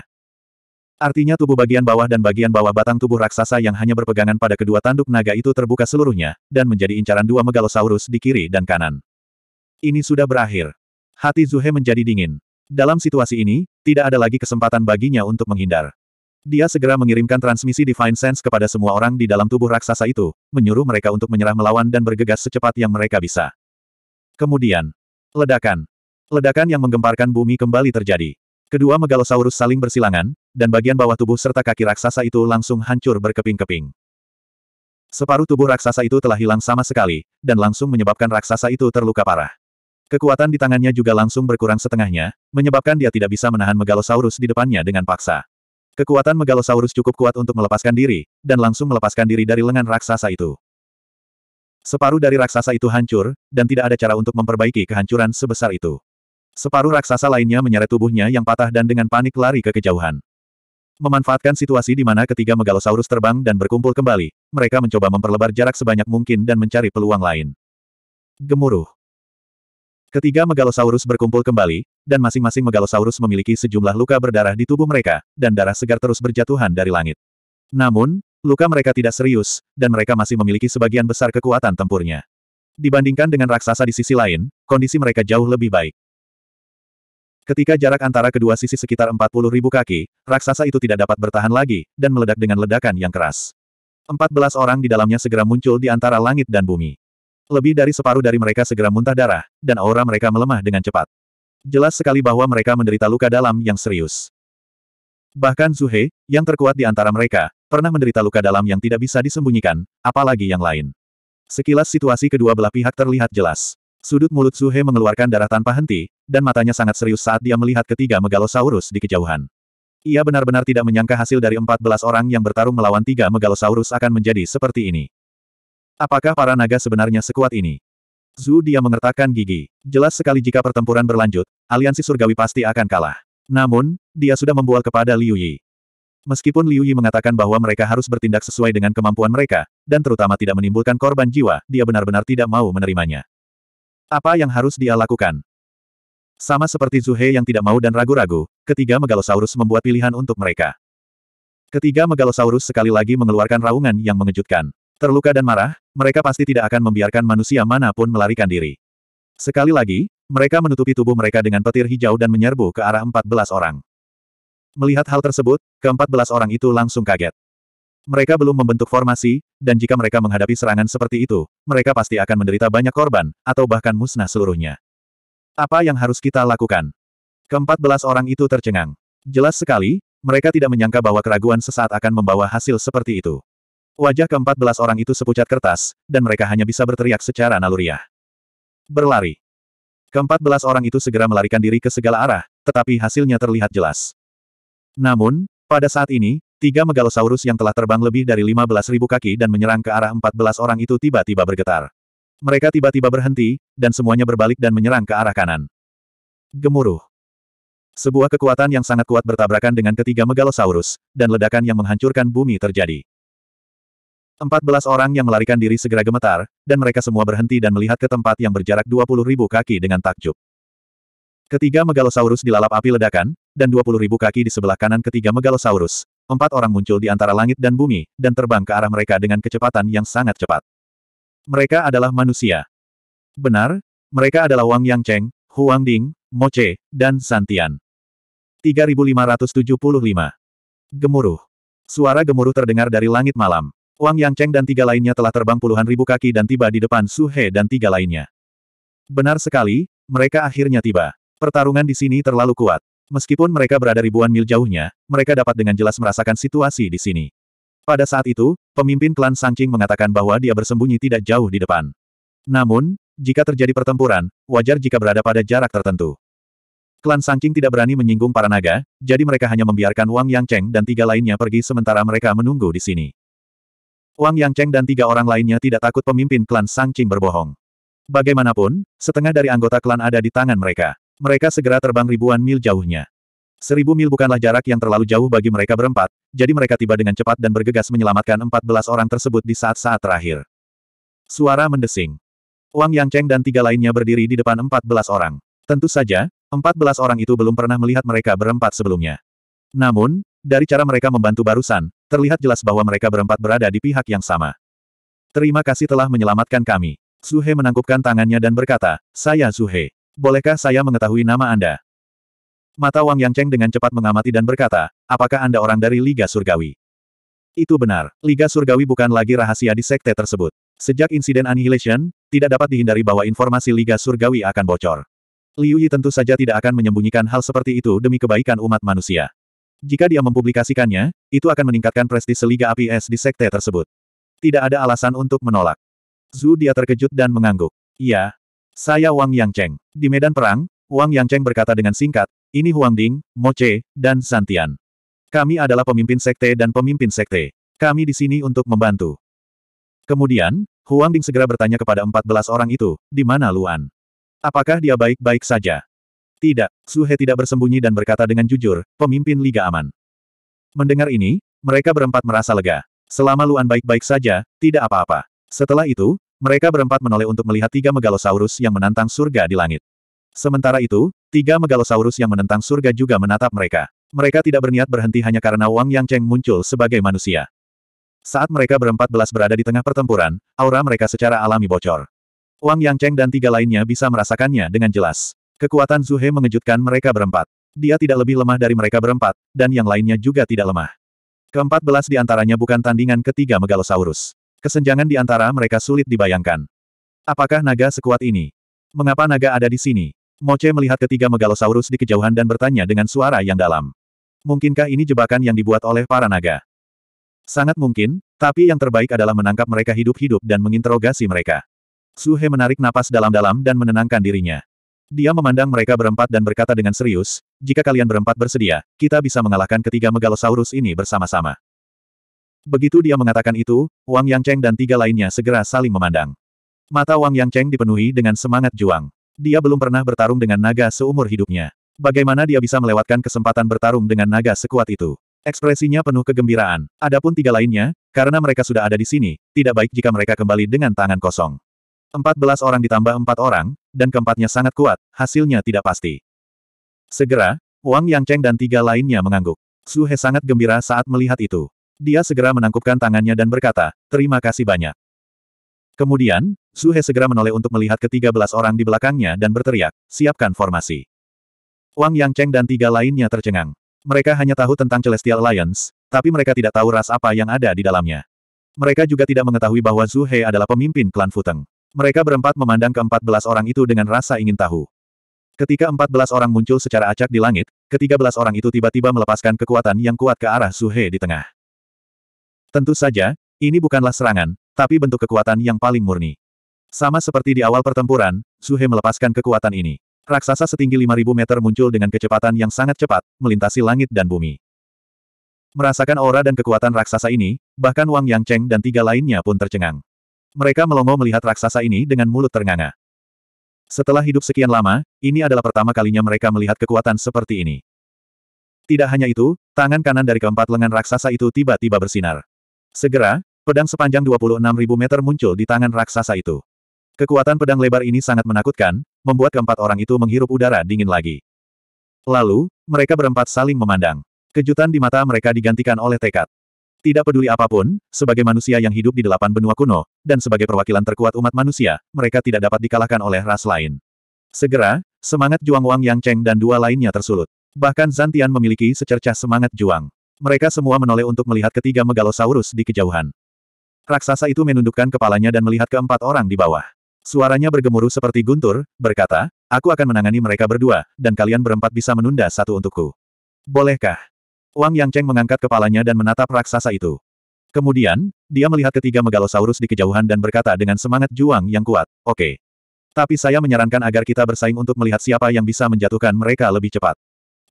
Artinya tubuh bagian bawah dan bagian bawah batang tubuh raksasa yang hanya berpegangan pada kedua tanduk naga itu terbuka seluruhnya, dan menjadi incaran dua megalosaurus di kiri dan kanan. Ini sudah berakhir. Hati Zuhe menjadi dingin. Dalam situasi ini, tidak ada lagi kesempatan baginya untuk menghindar. Dia segera mengirimkan transmisi Divine Sense kepada semua orang di dalam tubuh raksasa itu, menyuruh mereka untuk menyerah melawan dan bergegas secepat yang mereka bisa. Kemudian, ledakan. Ledakan yang menggemparkan bumi kembali terjadi. Kedua megalosaurus saling bersilangan, dan bagian bawah tubuh serta kaki raksasa itu langsung hancur berkeping-keping. Separuh tubuh raksasa itu telah hilang sama sekali, dan langsung menyebabkan raksasa itu terluka parah. Kekuatan di tangannya juga langsung berkurang setengahnya, menyebabkan dia tidak bisa menahan megalosaurus di depannya dengan paksa. Kekuatan Megalosaurus cukup kuat untuk melepaskan diri, dan langsung melepaskan diri dari lengan raksasa itu. Separuh dari raksasa itu hancur, dan tidak ada cara untuk memperbaiki kehancuran sebesar itu. Separuh raksasa lainnya menyeret tubuhnya yang patah dan dengan panik lari ke kejauhan. Memanfaatkan situasi di mana ketiga Megalosaurus terbang dan berkumpul kembali, mereka mencoba memperlebar jarak sebanyak mungkin dan mencari peluang lain. Gemuruh. Ketiga megalosaurus berkumpul kembali, dan masing-masing megalosaurus memiliki sejumlah luka berdarah di tubuh mereka, dan darah segar terus berjatuhan dari langit. Namun, luka mereka tidak serius, dan mereka masih memiliki sebagian besar kekuatan tempurnya. Dibandingkan dengan raksasa di sisi lain, kondisi mereka jauh lebih baik. Ketika jarak antara kedua sisi sekitar 40 ribu kaki, raksasa itu tidak dapat bertahan lagi, dan meledak dengan ledakan yang keras. 14 orang di dalamnya segera muncul di antara langit dan bumi. Lebih dari separuh dari mereka segera muntah darah, dan aura mereka melemah dengan cepat. Jelas sekali bahwa mereka menderita luka dalam yang serius. Bahkan Zuhe, yang terkuat di antara mereka, pernah menderita luka dalam yang tidak bisa disembunyikan, apalagi yang lain. Sekilas situasi kedua belah pihak terlihat jelas. Sudut mulut Zuhe mengeluarkan darah tanpa henti, dan matanya sangat serius saat dia melihat ketiga megalosaurus di kejauhan. Ia benar-benar tidak menyangka hasil dari 14 orang yang bertarung melawan tiga megalosaurus akan menjadi seperti ini. Apakah para naga sebenarnya sekuat ini? Zu dia mengertakkan gigi. Jelas sekali jika pertempuran berlanjut, aliansi surgawi pasti akan kalah. Namun, dia sudah membual kepada Liu Yi. Meskipun Liu Yi mengatakan bahwa mereka harus bertindak sesuai dengan kemampuan mereka, dan terutama tidak menimbulkan korban jiwa, dia benar-benar tidak mau menerimanya. Apa yang harus dia lakukan? Sama seperti Zhu He yang tidak mau dan ragu-ragu, ketiga Megalosaurus membuat pilihan untuk mereka. Ketiga Megalosaurus sekali lagi mengeluarkan raungan yang mengejutkan. Terluka dan marah, mereka pasti tidak akan membiarkan manusia manapun melarikan diri. Sekali lagi, mereka menutupi tubuh mereka dengan petir hijau dan menyerbu ke arah 14 orang. Melihat hal tersebut, keempat belas orang itu langsung kaget. Mereka belum membentuk formasi, dan jika mereka menghadapi serangan seperti itu, mereka pasti akan menderita banyak korban, atau bahkan musnah seluruhnya. Apa yang harus kita lakukan? Keempat belas orang itu tercengang. Jelas sekali, mereka tidak menyangka bahwa keraguan sesaat akan membawa hasil seperti itu. Wajah keempat belas orang itu sepucat kertas, dan mereka hanya bisa berteriak secara naluriah. Berlari. Keempat belas orang itu segera melarikan diri ke segala arah, tetapi hasilnya terlihat jelas. Namun, pada saat ini, tiga megalosaurus yang telah terbang lebih dari lima belas ribu kaki dan menyerang ke arah empat belas orang itu tiba-tiba bergetar. Mereka tiba-tiba berhenti, dan semuanya berbalik dan menyerang ke arah kanan. Gemuruh. Sebuah kekuatan yang sangat kuat bertabrakan dengan ketiga megalosaurus, dan ledakan yang menghancurkan bumi terjadi. Empat belas orang yang melarikan diri segera gemetar, dan mereka semua berhenti dan melihat ke tempat yang berjarak dua puluh ribu kaki dengan takjub. Ketiga megalosaurus dilalap api ledakan, dan dua puluh ribu kaki di sebelah kanan ketiga megalosaurus, empat orang muncul di antara langit dan bumi, dan terbang ke arah mereka dengan kecepatan yang sangat cepat. Mereka adalah manusia. Benar, mereka adalah Wang Yang Cheng, Huang Ding, Moche, dan Santian. 3575. Gemuruh. Suara gemuruh terdengar dari langit malam. Wang Yang Cheng dan tiga lainnya telah terbang puluhan ribu kaki dan tiba di depan Su He dan tiga lainnya. Benar sekali, mereka akhirnya tiba. Pertarungan di sini terlalu kuat. Meskipun mereka berada ribuan mil jauhnya, mereka dapat dengan jelas merasakan situasi di sini. Pada saat itu, pemimpin klan Sangqing mengatakan bahwa dia bersembunyi tidak jauh di depan. Namun, jika terjadi pertempuran, wajar jika berada pada jarak tertentu. Klan Sangqing tidak berani menyinggung para naga, jadi mereka hanya membiarkan Wang Yangcheng dan tiga lainnya pergi sementara mereka menunggu di sini. Wang Yangcheng dan tiga orang lainnya tidak takut pemimpin klan Sang Qing berbohong. Bagaimanapun, setengah dari anggota klan ada di tangan mereka. Mereka segera terbang ribuan mil jauhnya. Seribu mil bukanlah jarak yang terlalu jauh bagi mereka berempat, jadi mereka tiba dengan cepat dan bergegas menyelamatkan empat belas orang tersebut di saat-saat terakhir. Suara mendesing. Wang Yangcheng dan tiga lainnya berdiri di depan empat belas orang. Tentu saja, empat belas orang itu belum pernah melihat mereka berempat sebelumnya. Namun, dari cara mereka membantu barusan, Terlihat jelas bahwa mereka berempat berada di pihak yang sama. Terima kasih telah menyelamatkan kami. Zuhe menangkupkan tangannya dan berkata, Saya Zuhe. Bolehkah saya mengetahui nama Anda? Mata Wang Yang dengan cepat mengamati dan berkata, Apakah Anda orang dari Liga Surgawi? Itu benar, Liga Surgawi bukan lagi rahasia di sekte tersebut. Sejak insiden Annihilation, tidak dapat dihindari bahwa informasi Liga Surgawi akan bocor. Liu Yi tentu saja tidak akan menyembunyikan hal seperti itu demi kebaikan umat manusia. Jika dia mempublikasikannya, itu akan meningkatkan prestis Liga APS di sekte tersebut. Tidak ada alasan untuk menolak. Zhu dia terkejut dan mengangguk. Iya. Saya Wang Yangcheng. Di medan perang, Wang Yangcheng berkata dengan singkat, ini Huang Ding, Mo Che, dan Santian. Kami adalah pemimpin sekte dan pemimpin sekte. Kami di sini untuk membantu. Kemudian, Huang Ding segera bertanya kepada 14 orang itu, di mana Luan? Apakah dia baik-baik saja? Tidak, Suhe tidak bersembunyi dan berkata dengan jujur, pemimpin Liga Aman. Mendengar ini, mereka berempat merasa lega. Selama Luan baik-baik saja, tidak apa-apa. Setelah itu, mereka berempat menoleh untuk melihat tiga megalosaurus yang menantang surga di langit. Sementara itu, tiga megalosaurus yang menentang surga juga menatap mereka. Mereka tidak berniat berhenti hanya karena Wang Yang Cheng muncul sebagai manusia. Saat mereka berempat belas berada di tengah pertempuran, aura mereka secara alami bocor. Wang Yang Cheng dan tiga lainnya bisa merasakannya dengan jelas. Kekuatan Zuhe mengejutkan mereka berempat. Dia tidak lebih lemah dari mereka berempat, dan yang lainnya juga tidak lemah. Keempat belas di antaranya bukan tandingan ketiga Megalosaurus. Kesenjangan di antara mereka sulit dibayangkan. Apakah naga sekuat ini? Mengapa naga ada di sini? Moche melihat ketiga Megalosaurus di kejauhan dan bertanya dengan suara yang dalam. Mungkinkah ini jebakan yang dibuat oleh para naga? Sangat mungkin, tapi yang terbaik adalah menangkap mereka hidup-hidup dan menginterogasi mereka. Suhe menarik napas dalam-dalam dan menenangkan dirinya. Dia memandang mereka berempat dan berkata dengan serius, jika kalian berempat bersedia, kita bisa mengalahkan ketiga megalosaurus ini bersama-sama. Begitu dia mengatakan itu, Wang Yangcheng dan tiga lainnya segera saling memandang. Mata Wang Yangcheng dipenuhi dengan semangat juang. Dia belum pernah bertarung dengan naga seumur hidupnya. Bagaimana dia bisa melewatkan kesempatan bertarung dengan naga sekuat itu? Ekspresinya penuh kegembiraan. Adapun tiga lainnya, karena mereka sudah ada di sini, tidak baik jika mereka kembali dengan tangan kosong. Empat belas orang ditambah empat orang, dan keempatnya sangat kuat, hasilnya tidak pasti. Segera, Wang Yangcheng dan tiga lainnya mengangguk. Su He sangat gembira saat melihat itu. Dia segera menangkupkan tangannya dan berkata, terima kasih banyak. Kemudian, Su He segera menoleh untuk melihat ketiga belas orang di belakangnya dan berteriak, siapkan formasi. Wang Yangcheng dan tiga lainnya tercengang. Mereka hanya tahu tentang Celestial Alliance, tapi mereka tidak tahu ras apa yang ada di dalamnya. Mereka juga tidak mengetahui bahwa Zhu He adalah pemimpin klan Futeng. Mereka berempat memandang keempat belas orang itu dengan rasa ingin tahu. Ketika empat belas orang muncul secara acak di langit, ketiga belas orang itu tiba-tiba melepaskan kekuatan yang kuat ke arah Suhe di tengah. Tentu saja, ini bukanlah serangan, tapi bentuk kekuatan yang paling murni. Sama seperti di awal pertempuran, Suhe melepaskan kekuatan ini. Raksasa setinggi 5000 meter muncul dengan kecepatan yang sangat cepat, melintasi langit dan bumi. Merasakan aura dan kekuatan raksasa ini, bahkan Wang Yang Cheng dan tiga lainnya pun tercengang. Mereka melongo melihat raksasa ini dengan mulut ternganga. Setelah hidup sekian lama, ini adalah pertama kalinya mereka melihat kekuatan seperti ini. Tidak hanya itu, tangan kanan dari keempat lengan raksasa itu tiba-tiba bersinar. Segera, pedang sepanjang 26.000 meter muncul di tangan raksasa itu. Kekuatan pedang lebar ini sangat menakutkan, membuat keempat orang itu menghirup udara dingin lagi. Lalu, mereka berempat saling memandang. Kejutan di mata mereka digantikan oleh tekad. Tidak peduli apapun, sebagai manusia yang hidup di delapan benua kuno, dan sebagai perwakilan terkuat umat manusia, mereka tidak dapat dikalahkan oleh ras lain. Segera, semangat Juang Wang Yang Cheng dan dua lainnya tersulut. Bahkan Zantian memiliki secercah semangat Juang. Mereka semua menoleh untuk melihat ketiga megalosaurus di kejauhan. Raksasa itu menundukkan kepalanya dan melihat keempat orang di bawah. Suaranya bergemuruh seperti guntur, berkata, Aku akan menangani mereka berdua, dan kalian berempat bisa menunda satu untukku. Bolehkah? Wang Cheng mengangkat kepalanya dan menatap raksasa itu. Kemudian, dia melihat ketiga megalosaurus di kejauhan dan berkata dengan semangat juang yang kuat, oke. Okay. Tapi saya menyarankan agar kita bersaing untuk melihat siapa yang bisa menjatuhkan mereka lebih cepat.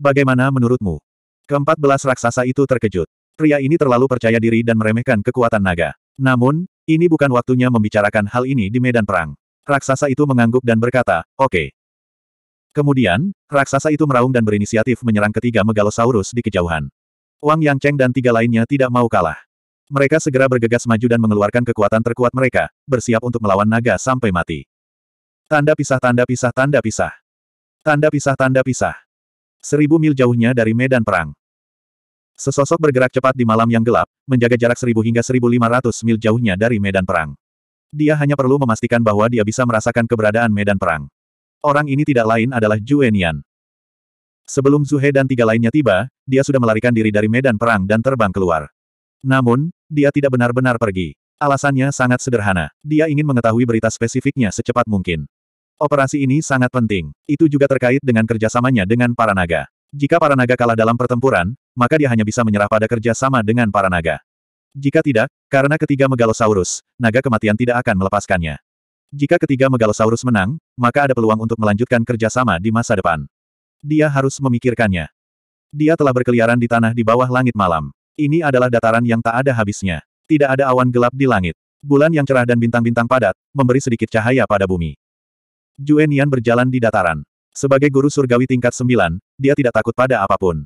Bagaimana menurutmu? Keempat belas raksasa itu terkejut. Pria ini terlalu percaya diri dan meremehkan kekuatan naga. Namun, ini bukan waktunya membicarakan hal ini di medan perang. Raksasa itu mengangguk dan berkata, oke. Okay. Kemudian, raksasa itu meraung dan berinisiatif menyerang ketiga megalosaurus di kejauhan. Wang Yang Cheng dan tiga lainnya tidak mau kalah. Mereka segera bergegas maju dan mengeluarkan kekuatan terkuat mereka, bersiap untuk melawan naga sampai mati. Tanda pisah tanda pisah tanda pisah. Tanda pisah tanda pisah. Seribu mil jauhnya dari medan perang. Sesosok bergerak cepat di malam yang gelap, menjaga jarak seribu hingga seribu lima ratus mil jauhnya dari medan perang. Dia hanya perlu memastikan bahwa dia bisa merasakan keberadaan medan perang. Orang ini tidak lain adalah Juenian. Sebelum Zuhe dan tiga lainnya tiba, dia sudah melarikan diri dari medan perang dan terbang keluar. Namun, dia tidak benar-benar pergi. Alasannya sangat sederhana. Dia ingin mengetahui berita spesifiknya secepat mungkin. Operasi ini sangat penting. Itu juga terkait dengan kerjasamanya dengan para naga. Jika para naga kalah dalam pertempuran, maka dia hanya bisa menyerah pada kerjasama dengan para naga. Jika tidak, karena ketiga Megalosaurus, naga kematian tidak akan melepaskannya. Jika ketiga Megalosaurus menang, maka ada peluang untuk melanjutkan kerjasama di masa depan. Dia harus memikirkannya. Dia telah berkeliaran di tanah di bawah langit malam. Ini adalah dataran yang tak ada habisnya. Tidak ada awan gelap di langit. Bulan yang cerah dan bintang-bintang padat, memberi sedikit cahaya pada bumi. Juenian berjalan di dataran. Sebagai guru surgawi tingkat sembilan, dia tidak takut pada apapun.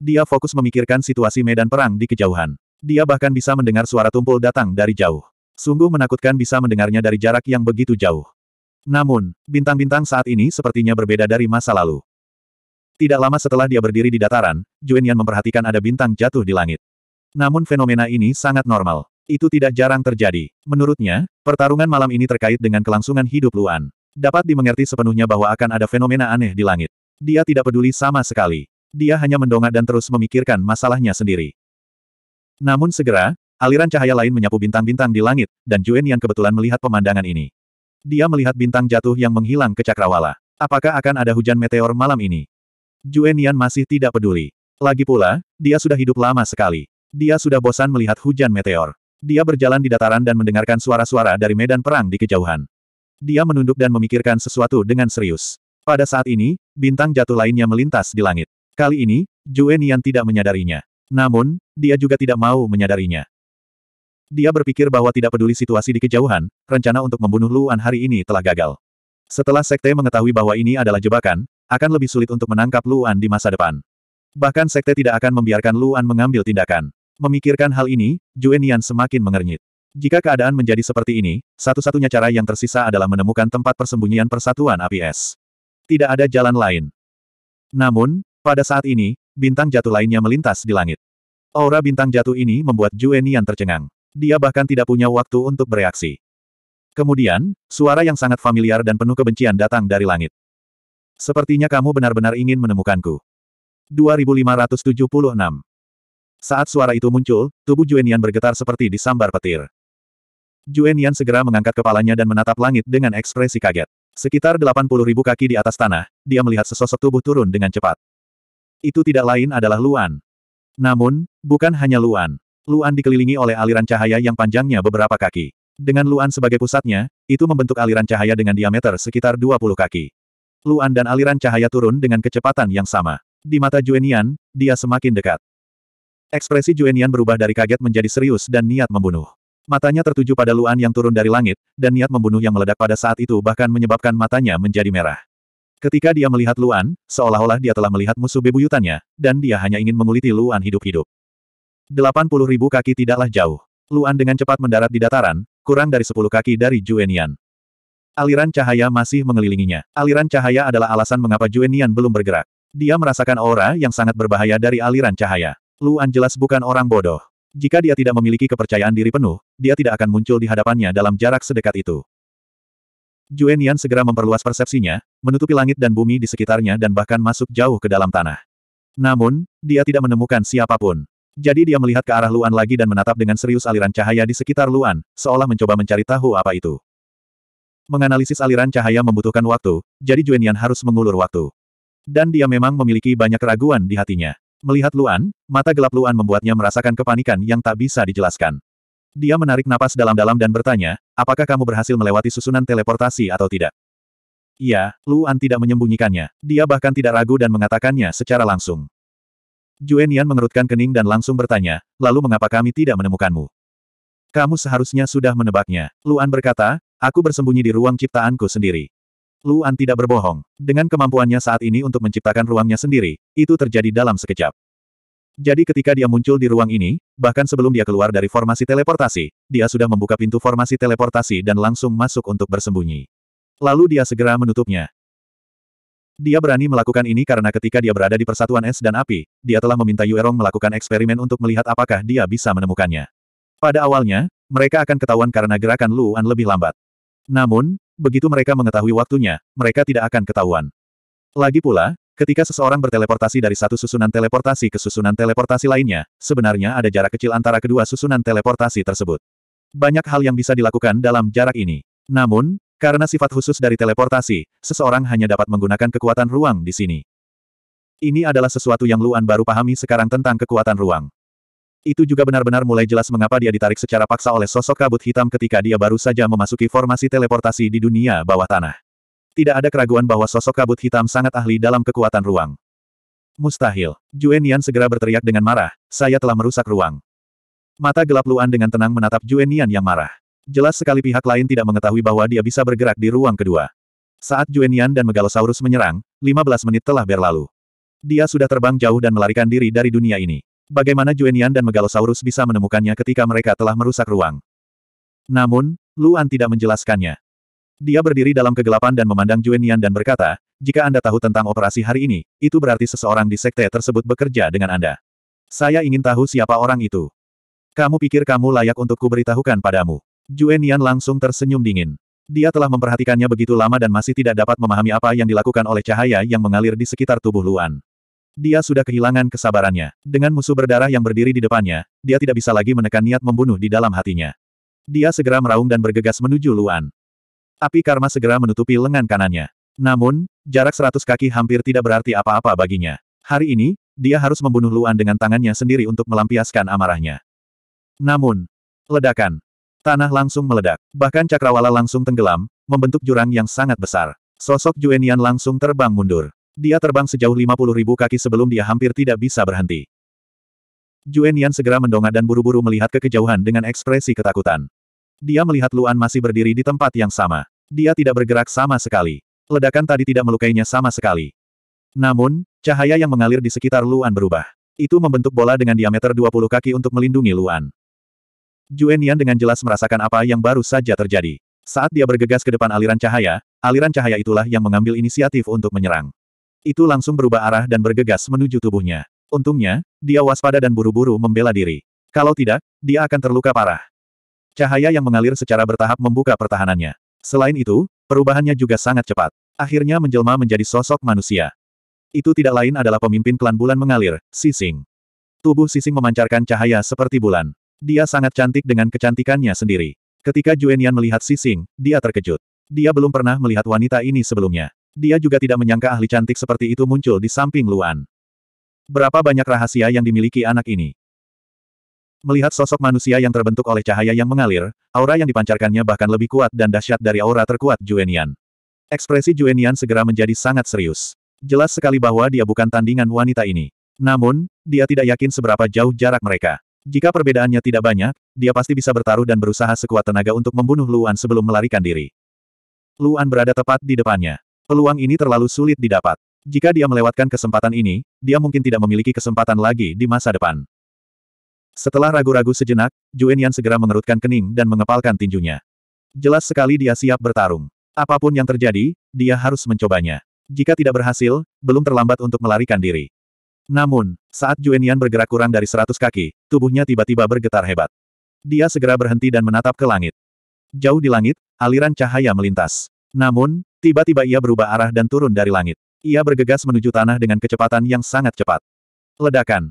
Dia fokus memikirkan situasi medan perang di kejauhan. Dia bahkan bisa mendengar suara tumpul datang dari jauh. Sungguh menakutkan bisa mendengarnya dari jarak yang begitu jauh. Namun, bintang-bintang saat ini sepertinya berbeda dari masa lalu. Tidak lama setelah dia berdiri di dataran, Juen Yan memperhatikan ada bintang jatuh di langit. Namun fenomena ini sangat normal. Itu tidak jarang terjadi. Menurutnya, pertarungan malam ini terkait dengan kelangsungan hidup Luan. Dapat dimengerti sepenuhnya bahwa akan ada fenomena aneh di langit. Dia tidak peduli sama sekali. Dia hanya mendongak dan terus memikirkan masalahnya sendiri. Namun segera, aliran cahaya lain menyapu bintang-bintang di langit, dan Juen Yan kebetulan melihat pemandangan ini. Dia melihat bintang jatuh yang menghilang ke cakrawala. Apakah akan ada hujan meteor malam ini? Juenian masih tidak peduli. Lagi pula, dia sudah hidup lama sekali. Dia sudah bosan melihat hujan meteor. Dia berjalan di dataran dan mendengarkan suara-suara dari medan perang di kejauhan. Dia menunduk dan memikirkan sesuatu dengan serius. Pada saat ini, bintang jatuh lainnya melintas di langit. Kali ini, Juenian tidak menyadarinya. Namun, dia juga tidak mau menyadarinya. Dia berpikir bahwa tidak peduli situasi di kejauhan, rencana untuk membunuh Luan hari ini telah gagal. Setelah sekte mengetahui bahwa ini adalah jebakan, akan lebih sulit untuk menangkap Luan di masa depan. Bahkan sekte tidak akan membiarkan Luan mengambil tindakan. Memikirkan hal ini, Juen Yan semakin mengernyit. Jika keadaan menjadi seperti ini, satu-satunya cara yang tersisa adalah menemukan tempat persembunyian persatuan api es. Tidak ada jalan lain. Namun, pada saat ini, bintang jatuh lainnya melintas di langit. Aura bintang jatuh ini membuat Juen Yan tercengang. Dia bahkan tidak punya waktu untuk bereaksi. Kemudian, suara yang sangat familiar dan penuh kebencian datang dari langit. Sepertinya kamu benar-benar ingin menemukanku. 2576 Saat suara itu muncul, tubuh Juenian bergetar seperti disambar petir. Juenian segera mengangkat kepalanya dan menatap langit dengan ekspresi kaget. Sekitar 80 ribu kaki di atas tanah, dia melihat sesosok tubuh turun dengan cepat. Itu tidak lain adalah Luan. Namun, bukan hanya Luan. Luan dikelilingi oleh aliran cahaya yang panjangnya beberapa kaki. Dengan Luan sebagai pusatnya, itu membentuk aliran cahaya dengan diameter sekitar 20 kaki. Luan dan aliran cahaya turun dengan kecepatan yang sama. Di mata Juenian, dia semakin dekat. Ekspresi Juenian berubah dari kaget menjadi serius dan niat membunuh. Matanya tertuju pada Luan yang turun dari langit, dan niat membunuh yang meledak pada saat itu bahkan menyebabkan matanya menjadi merah. Ketika dia melihat Luan, seolah-olah dia telah melihat musuh bebuyutannya, dan dia hanya ingin menguliti Luan hidup-hidup. 80.000 kaki tidaklah jauh. Luan dengan cepat mendarat di dataran, kurang dari 10 kaki dari Juenian. Aliran cahaya masih mengelilinginya. Aliran cahaya adalah alasan mengapa Juen Nian belum bergerak. Dia merasakan aura yang sangat berbahaya dari aliran cahaya. Luan jelas bukan orang bodoh. Jika dia tidak memiliki kepercayaan diri penuh, dia tidak akan muncul di hadapannya dalam jarak sedekat itu. Juen Yan segera memperluas persepsinya, menutupi langit dan bumi di sekitarnya dan bahkan masuk jauh ke dalam tanah. Namun, dia tidak menemukan siapapun. Jadi dia melihat ke arah Luan lagi dan menatap dengan serius aliran cahaya di sekitar Luan, seolah mencoba mencari tahu apa itu. Menganalisis aliran cahaya membutuhkan waktu, jadi Juenian harus mengulur waktu. Dan dia memang memiliki banyak keraguan di hatinya. Melihat Luan, mata gelap Luan membuatnya merasakan kepanikan yang tak bisa dijelaskan. Dia menarik napas dalam-dalam dan bertanya, apakah kamu berhasil melewati susunan teleportasi atau tidak? Ya, Luan tidak menyembunyikannya. Dia bahkan tidak ragu dan mengatakannya secara langsung. Juenian mengerutkan kening dan langsung bertanya, lalu mengapa kami tidak menemukanmu? Kamu seharusnya sudah menebaknya. Luan berkata, Aku bersembunyi di ruang ciptaanku sendiri. Luan tidak berbohong. Dengan kemampuannya saat ini untuk menciptakan ruangnya sendiri, itu terjadi dalam sekejap. Jadi ketika dia muncul di ruang ini, bahkan sebelum dia keluar dari formasi teleportasi, dia sudah membuka pintu formasi teleportasi dan langsung masuk untuk bersembunyi. Lalu dia segera menutupnya. Dia berani melakukan ini karena ketika dia berada di persatuan es dan api, dia telah meminta Yuerong melakukan eksperimen untuk melihat apakah dia bisa menemukannya. Pada awalnya, mereka akan ketahuan karena gerakan Luan lebih lambat. Namun, begitu mereka mengetahui waktunya, mereka tidak akan ketahuan. Lagi pula, ketika seseorang berteleportasi dari satu susunan teleportasi ke susunan teleportasi lainnya, sebenarnya ada jarak kecil antara kedua susunan teleportasi tersebut. Banyak hal yang bisa dilakukan dalam jarak ini. Namun, karena sifat khusus dari teleportasi, seseorang hanya dapat menggunakan kekuatan ruang di sini. Ini adalah sesuatu yang Luan baru pahami sekarang tentang kekuatan ruang. Itu juga benar-benar mulai jelas mengapa dia ditarik secara paksa oleh sosok kabut hitam ketika dia baru saja memasuki formasi teleportasi di dunia bawah tanah. Tidak ada keraguan bahwa sosok kabut hitam sangat ahli dalam kekuatan ruang. Mustahil. Juen segera berteriak dengan marah, saya telah merusak ruang. Mata gelap Luan dengan tenang menatap Juen yang marah. Jelas sekali pihak lain tidak mengetahui bahwa dia bisa bergerak di ruang kedua. Saat Juen dan Megalosaurus menyerang, 15 menit telah berlalu. Dia sudah terbang jauh dan melarikan diri dari dunia ini. Bagaimana Juenian dan Megalosaurus bisa menemukannya ketika mereka telah merusak ruang? Namun, Luan tidak menjelaskannya. Dia berdiri dalam kegelapan dan memandang Juenian dan berkata, jika Anda tahu tentang operasi hari ini, itu berarti seseorang di sekte tersebut bekerja dengan Anda. Saya ingin tahu siapa orang itu. Kamu pikir kamu layak untuk kuberitahukan padamu. Juenian langsung tersenyum dingin. Dia telah memperhatikannya begitu lama dan masih tidak dapat memahami apa yang dilakukan oleh cahaya yang mengalir di sekitar tubuh Luan. Dia sudah kehilangan kesabarannya. Dengan musuh berdarah yang berdiri di depannya, dia tidak bisa lagi menekan niat membunuh di dalam hatinya. Dia segera meraung dan bergegas menuju Luan. Api karma segera menutupi lengan kanannya. Namun, jarak seratus kaki hampir tidak berarti apa-apa baginya. Hari ini, dia harus membunuh Luan dengan tangannya sendiri untuk melampiaskan amarahnya. Namun, ledakan. Tanah langsung meledak. Bahkan cakrawala langsung tenggelam, membentuk jurang yang sangat besar. Sosok Juenian langsung terbang mundur. Dia terbang sejauh 50.000 ribu kaki sebelum dia hampir tidak bisa berhenti. Juen Yan segera mendongak dan buru-buru melihat ke kejauhan dengan ekspresi ketakutan. Dia melihat Luan masih berdiri di tempat yang sama. Dia tidak bergerak sama sekali. Ledakan tadi tidak melukainya sama sekali. Namun, cahaya yang mengalir di sekitar Luan berubah. Itu membentuk bola dengan diameter 20 kaki untuk melindungi Luan. Juen Yan dengan jelas merasakan apa yang baru saja terjadi. Saat dia bergegas ke depan aliran cahaya, aliran cahaya itulah yang mengambil inisiatif untuk menyerang. Itu langsung berubah arah dan bergegas menuju tubuhnya. Untungnya, dia waspada dan buru-buru membela diri. Kalau tidak, dia akan terluka parah. Cahaya yang mengalir secara bertahap membuka pertahanannya. Selain itu, perubahannya juga sangat cepat. Akhirnya menjelma menjadi sosok manusia. Itu tidak lain adalah pemimpin klan bulan mengalir, Sising. Tubuh Sising memancarkan cahaya seperti bulan. Dia sangat cantik dengan kecantikannya sendiri. Ketika Juenian melihat Sising, dia terkejut. Dia belum pernah melihat wanita ini sebelumnya. Dia juga tidak menyangka ahli cantik seperti itu muncul di samping Luan. Berapa banyak rahasia yang dimiliki anak ini? Melihat sosok manusia yang terbentuk oleh cahaya yang mengalir, aura yang dipancarkannya bahkan lebih kuat dan dahsyat dari aura terkuat Juenian. Ekspresi Juenian segera menjadi sangat serius. Jelas sekali bahwa dia bukan tandingan wanita ini. Namun, dia tidak yakin seberapa jauh jarak mereka. Jika perbedaannya tidak banyak, dia pasti bisa bertaruh dan berusaha sekuat tenaga untuk membunuh Luan sebelum melarikan diri. Luan berada tepat di depannya. Peluang ini terlalu sulit didapat. Jika dia melewatkan kesempatan ini, dia mungkin tidak memiliki kesempatan lagi di masa depan. Setelah ragu-ragu sejenak, Juen segera mengerutkan kening dan mengepalkan tinjunya. Jelas sekali dia siap bertarung. Apapun yang terjadi, dia harus mencobanya. Jika tidak berhasil, belum terlambat untuk melarikan diri. Namun, saat Juen bergerak kurang dari seratus kaki, tubuhnya tiba-tiba bergetar hebat. Dia segera berhenti dan menatap ke langit. Jauh di langit, aliran cahaya melintas. Namun, Tiba-tiba ia berubah arah dan turun dari langit. Ia bergegas menuju tanah dengan kecepatan yang sangat cepat. Ledakan.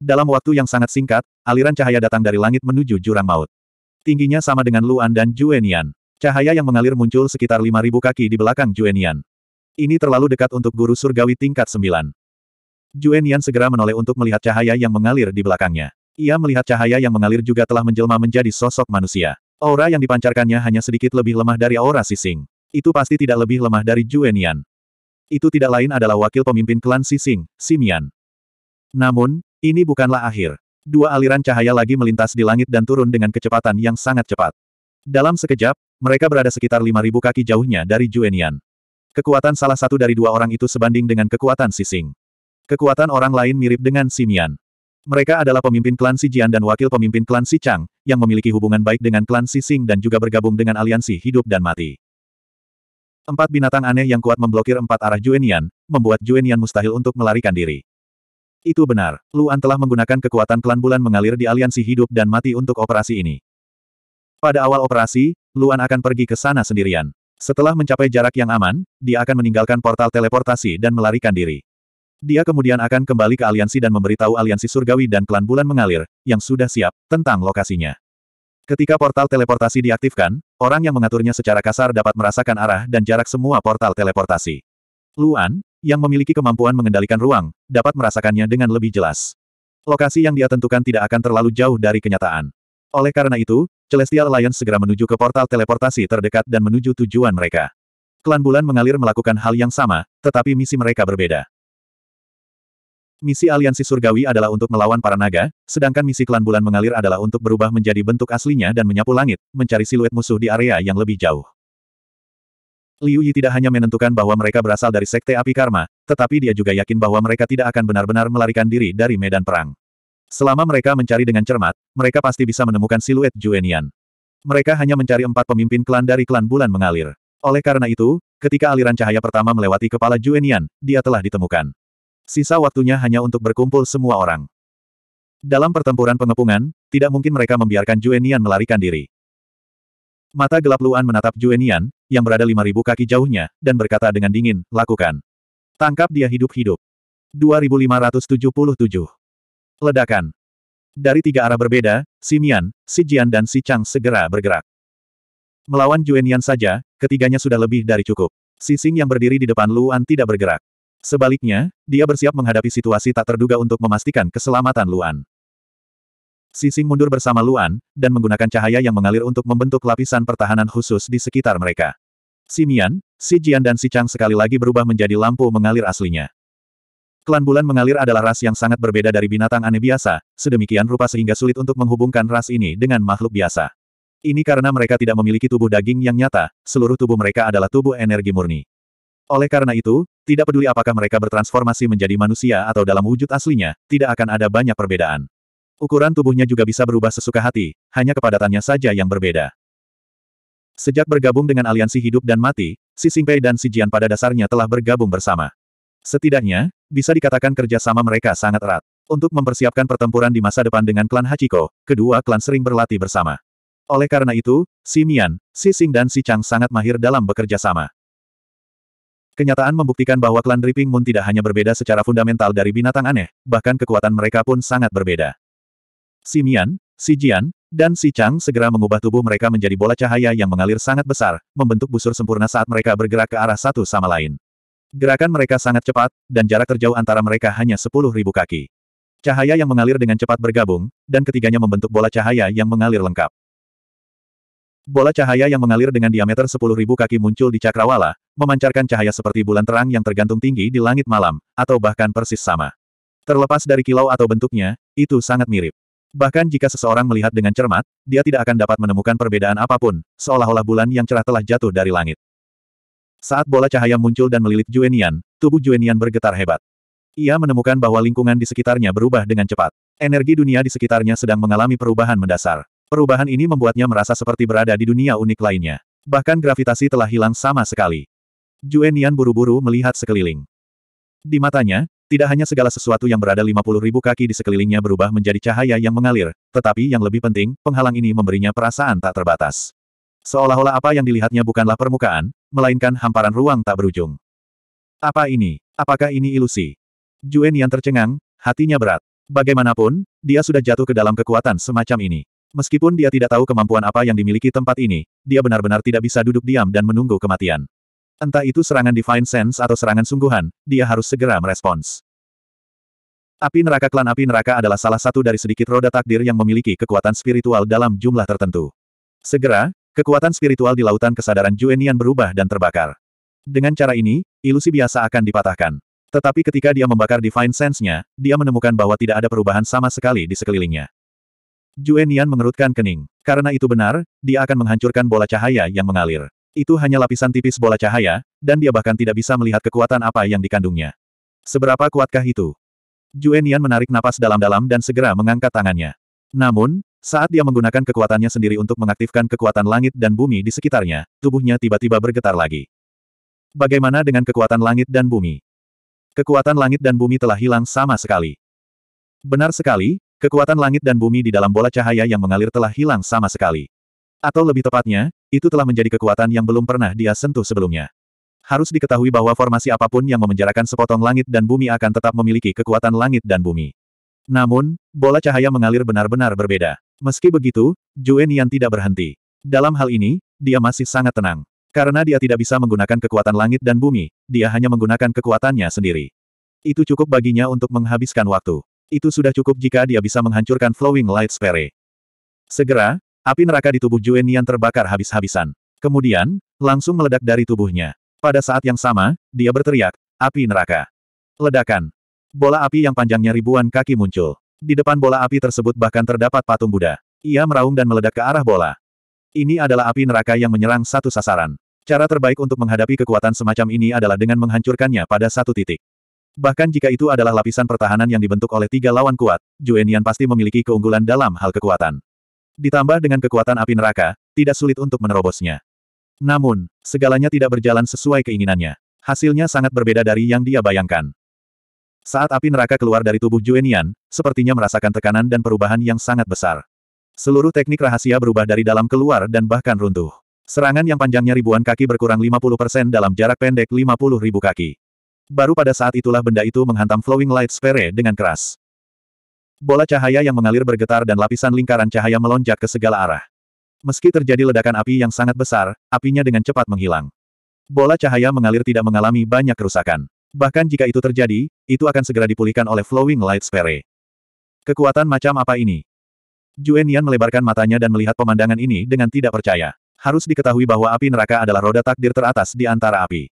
Dalam waktu yang sangat singkat, aliran cahaya datang dari langit menuju jurang maut. Tingginya sama dengan Luan dan Juenian. Cahaya yang mengalir muncul sekitar 5.000 kaki di belakang Juenian. Ini terlalu dekat untuk guru surgawi tingkat 9. Juenian segera menoleh untuk melihat cahaya yang mengalir di belakangnya. Ia melihat cahaya yang mengalir juga telah menjelma menjadi sosok manusia. Aura yang dipancarkannya hanya sedikit lebih lemah dari aura Sising. Itu pasti tidak lebih lemah dari Juenian. Itu tidak lain adalah wakil pemimpin klan Sising, Simian. Namun, ini bukanlah akhir. Dua aliran cahaya lagi melintas di langit dan turun dengan kecepatan yang sangat cepat. Dalam sekejap, mereka berada sekitar 5.000 kaki jauhnya dari Juenian. Kekuatan salah satu dari dua orang itu sebanding dengan kekuatan Sising. Kekuatan orang lain mirip dengan Simian. Mereka adalah pemimpin klan Sijian dan wakil pemimpin klan Sichang, yang memiliki hubungan baik dengan klan Sising dan juga bergabung dengan aliansi hidup dan mati. Empat binatang aneh yang kuat memblokir empat arah Juenian, membuat Juenian mustahil untuk melarikan diri. Itu benar, Luan telah menggunakan kekuatan klan bulan mengalir di aliansi hidup dan mati untuk operasi ini. Pada awal operasi, Luan akan pergi ke sana sendirian. Setelah mencapai jarak yang aman, dia akan meninggalkan portal teleportasi dan melarikan diri. Dia kemudian akan kembali ke aliansi dan memberitahu aliansi surgawi dan klan bulan mengalir, yang sudah siap, tentang lokasinya. Ketika portal teleportasi diaktifkan, orang yang mengaturnya secara kasar dapat merasakan arah dan jarak semua portal teleportasi. Luan, yang memiliki kemampuan mengendalikan ruang, dapat merasakannya dengan lebih jelas. Lokasi yang dia tentukan tidak akan terlalu jauh dari kenyataan. Oleh karena itu, Celestial Alliance segera menuju ke portal teleportasi terdekat dan menuju tujuan mereka. Klan Bulan mengalir melakukan hal yang sama, tetapi misi mereka berbeda. Misi aliansi surgawi adalah untuk melawan para naga, sedangkan misi klan bulan mengalir adalah untuk berubah menjadi bentuk aslinya dan menyapu langit, mencari siluet musuh di area yang lebih jauh. Liu Yi tidak hanya menentukan bahwa mereka berasal dari sekte api karma, tetapi dia juga yakin bahwa mereka tidak akan benar-benar melarikan diri dari medan perang. Selama mereka mencari dengan cermat, mereka pasti bisa menemukan siluet Juenian. Mereka hanya mencari empat pemimpin klan dari klan bulan mengalir. Oleh karena itu, ketika aliran cahaya pertama melewati kepala Juenian, dia telah ditemukan. Sisa waktunya hanya untuk berkumpul semua orang. Dalam pertempuran pengepungan, tidak mungkin mereka membiarkan Juenian melarikan diri. Mata gelap Luan menatap Juenian, yang berada 5.000 kaki jauhnya, dan berkata dengan dingin, lakukan. Tangkap dia hidup-hidup. 2577. Ledakan. Dari tiga arah berbeda, Simian, Si Jian dan Si Chang segera bergerak. Melawan Juenian saja, ketiganya sudah lebih dari cukup. Sising yang berdiri di depan Luan tidak bergerak. Sebaliknya, dia bersiap menghadapi situasi tak terduga untuk memastikan keselamatan Luan. Sising mundur bersama Luan, dan menggunakan cahaya yang mengalir untuk membentuk lapisan pertahanan khusus di sekitar mereka. Simian, Si Jian dan Si Chang sekali lagi berubah menjadi lampu mengalir aslinya. Klan bulan mengalir adalah ras yang sangat berbeda dari binatang aneh biasa, sedemikian rupa sehingga sulit untuk menghubungkan ras ini dengan makhluk biasa. Ini karena mereka tidak memiliki tubuh daging yang nyata, seluruh tubuh mereka adalah tubuh energi murni. Oleh karena itu, tidak peduli apakah mereka bertransformasi menjadi manusia atau dalam wujud aslinya, tidak akan ada banyak perbedaan. Ukuran tubuhnya juga bisa berubah sesuka hati, hanya kepadatannya saja yang berbeda. Sejak bergabung dengan aliansi hidup dan mati, Si Pei dan Si Jian pada dasarnya telah bergabung bersama. Setidaknya, bisa dikatakan kerjasama mereka sangat erat. Untuk mempersiapkan pertempuran di masa depan dengan klan Hachiko, kedua klan sering berlatih bersama. Oleh karena itu, Si Mian, Si Sing dan Si Chang sangat mahir dalam bekerja sama. Kenyataan membuktikan bahwa klan Dripping Moon tidak hanya berbeda secara fundamental dari binatang aneh, bahkan kekuatan mereka pun sangat berbeda. Si Mian, si Jian, dan si Chang segera mengubah tubuh mereka menjadi bola cahaya yang mengalir sangat besar, membentuk busur sempurna saat mereka bergerak ke arah satu sama lain. Gerakan mereka sangat cepat, dan jarak terjauh antara mereka hanya sepuluh ribu kaki. Cahaya yang mengalir dengan cepat bergabung, dan ketiganya membentuk bola cahaya yang mengalir lengkap. Bola cahaya yang mengalir dengan diameter 10.000 kaki muncul di cakrawala, memancarkan cahaya seperti bulan terang yang tergantung tinggi di langit malam, atau bahkan persis sama. Terlepas dari kilau atau bentuknya, itu sangat mirip. Bahkan jika seseorang melihat dengan cermat, dia tidak akan dapat menemukan perbedaan apapun, seolah-olah bulan yang cerah telah jatuh dari langit. Saat bola cahaya muncul dan melilit Juenian, tubuh Juenian bergetar hebat. Ia menemukan bahwa lingkungan di sekitarnya berubah dengan cepat. Energi dunia di sekitarnya sedang mengalami perubahan mendasar. Perubahan ini membuatnya merasa seperti berada di dunia unik lainnya. Bahkan gravitasi telah hilang sama sekali. Juenian buru-buru melihat sekeliling. Di matanya, tidak hanya segala sesuatu yang berada 50 ribu kaki di sekelilingnya berubah menjadi cahaya yang mengalir, tetapi yang lebih penting, penghalang ini memberinya perasaan tak terbatas. Seolah-olah apa yang dilihatnya bukanlah permukaan, melainkan hamparan ruang tak berujung. Apa ini? Apakah ini ilusi? Juenian tercengang, hatinya berat. Bagaimanapun, dia sudah jatuh ke dalam kekuatan semacam ini. Meskipun dia tidak tahu kemampuan apa yang dimiliki tempat ini, dia benar-benar tidak bisa duduk diam dan menunggu kematian. Entah itu serangan Divine Sense atau serangan sungguhan, dia harus segera merespons. Api neraka klan api neraka adalah salah satu dari sedikit roda takdir yang memiliki kekuatan spiritual dalam jumlah tertentu. Segera, kekuatan spiritual di lautan kesadaran Juenian berubah dan terbakar. Dengan cara ini, ilusi biasa akan dipatahkan. Tetapi ketika dia membakar Divine Sense-nya, dia menemukan bahwa tidak ada perubahan sama sekali di sekelilingnya. Juen mengerutkan kening. Karena itu benar, dia akan menghancurkan bola cahaya yang mengalir. Itu hanya lapisan tipis bola cahaya, dan dia bahkan tidak bisa melihat kekuatan apa yang dikandungnya. Seberapa kuatkah itu? Juen menarik napas dalam-dalam dan segera mengangkat tangannya. Namun, saat dia menggunakan kekuatannya sendiri untuk mengaktifkan kekuatan langit dan bumi di sekitarnya, tubuhnya tiba-tiba bergetar lagi. Bagaimana dengan kekuatan langit dan bumi? Kekuatan langit dan bumi telah hilang sama sekali. Benar sekali, Kekuatan langit dan bumi di dalam bola cahaya yang mengalir telah hilang sama sekali. Atau lebih tepatnya, itu telah menjadi kekuatan yang belum pernah dia sentuh sebelumnya. Harus diketahui bahwa formasi apapun yang memenjarakan sepotong langit dan bumi akan tetap memiliki kekuatan langit dan bumi. Namun, bola cahaya mengalir benar-benar berbeda. Meski begitu, Juen Yan tidak berhenti. Dalam hal ini, dia masih sangat tenang. Karena dia tidak bisa menggunakan kekuatan langit dan bumi, dia hanya menggunakan kekuatannya sendiri. Itu cukup baginya untuk menghabiskan waktu itu sudah cukup jika dia bisa menghancurkan Flowing Light Sphere. Segera, api neraka di tubuh Juen Nian terbakar habis-habisan. Kemudian, langsung meledak dari tubuhnya. Pada saat yang sama, dia berteriak, api neraka. Ledakan. Bola api yang panjangnya ribuan kaki muncul. Di depan bola api tersebut bahkan terdapat patung Buddha. Ia meraung dan meledak ke arah bola. Ini adalah api neraka yang menyerang satu sasaran. Cara terbaik untuk menghadapi kekuatan semacam ini adalah dengan menghancurkannya pada satu titik. Bahkan jika itu adalah lapisan pertahanan yang dibentuk oleh tiga lawan kuat, Juenian pasti memiliki keunggulan dalam hal kekuatan. Ditambah dengan kekuatan api neraka, tidak sulit untuk menerobosnya. Namun, segalanya tidak berjalan sesuai keinginannya. Hasilnya sangat berbeda dari yang dia bayangkan. Saat api neraka keluar dari tubuh Juenian, sepertinya merasakan tekanan dan perubahan yang sangat besar. Seluruh teknik rahasia berubah dari dalam keluar dan bahkan runtuh. Serangan yang panjangnya ribuan kaki berkurang 50% dalam jarak pendek 50 ribu kaki. Baru pada saat itulah benda itu menghantam Flowing Light Sphere dengan keras. Bola cahaya yang mengalir bergetar dan lapisan lingkaran cahaya melonjak ke segala arah. Meski terjadi ledakan api yang sangat besar, apinya dengan cepat menghilang. Bola cahaya mengalir tidak mengalami banyak kerusakan. Bahkan jika itu terjadi, itu akan segera dipulihkan oleh Flowing Light Sphere. Kekuatan macam apa ini? Juen melebarkan matanya dan melihat pemandangan ini dengan tidak percaya. Harus diketahui bahwa api neraka adalah roda takdir teratas di antara api.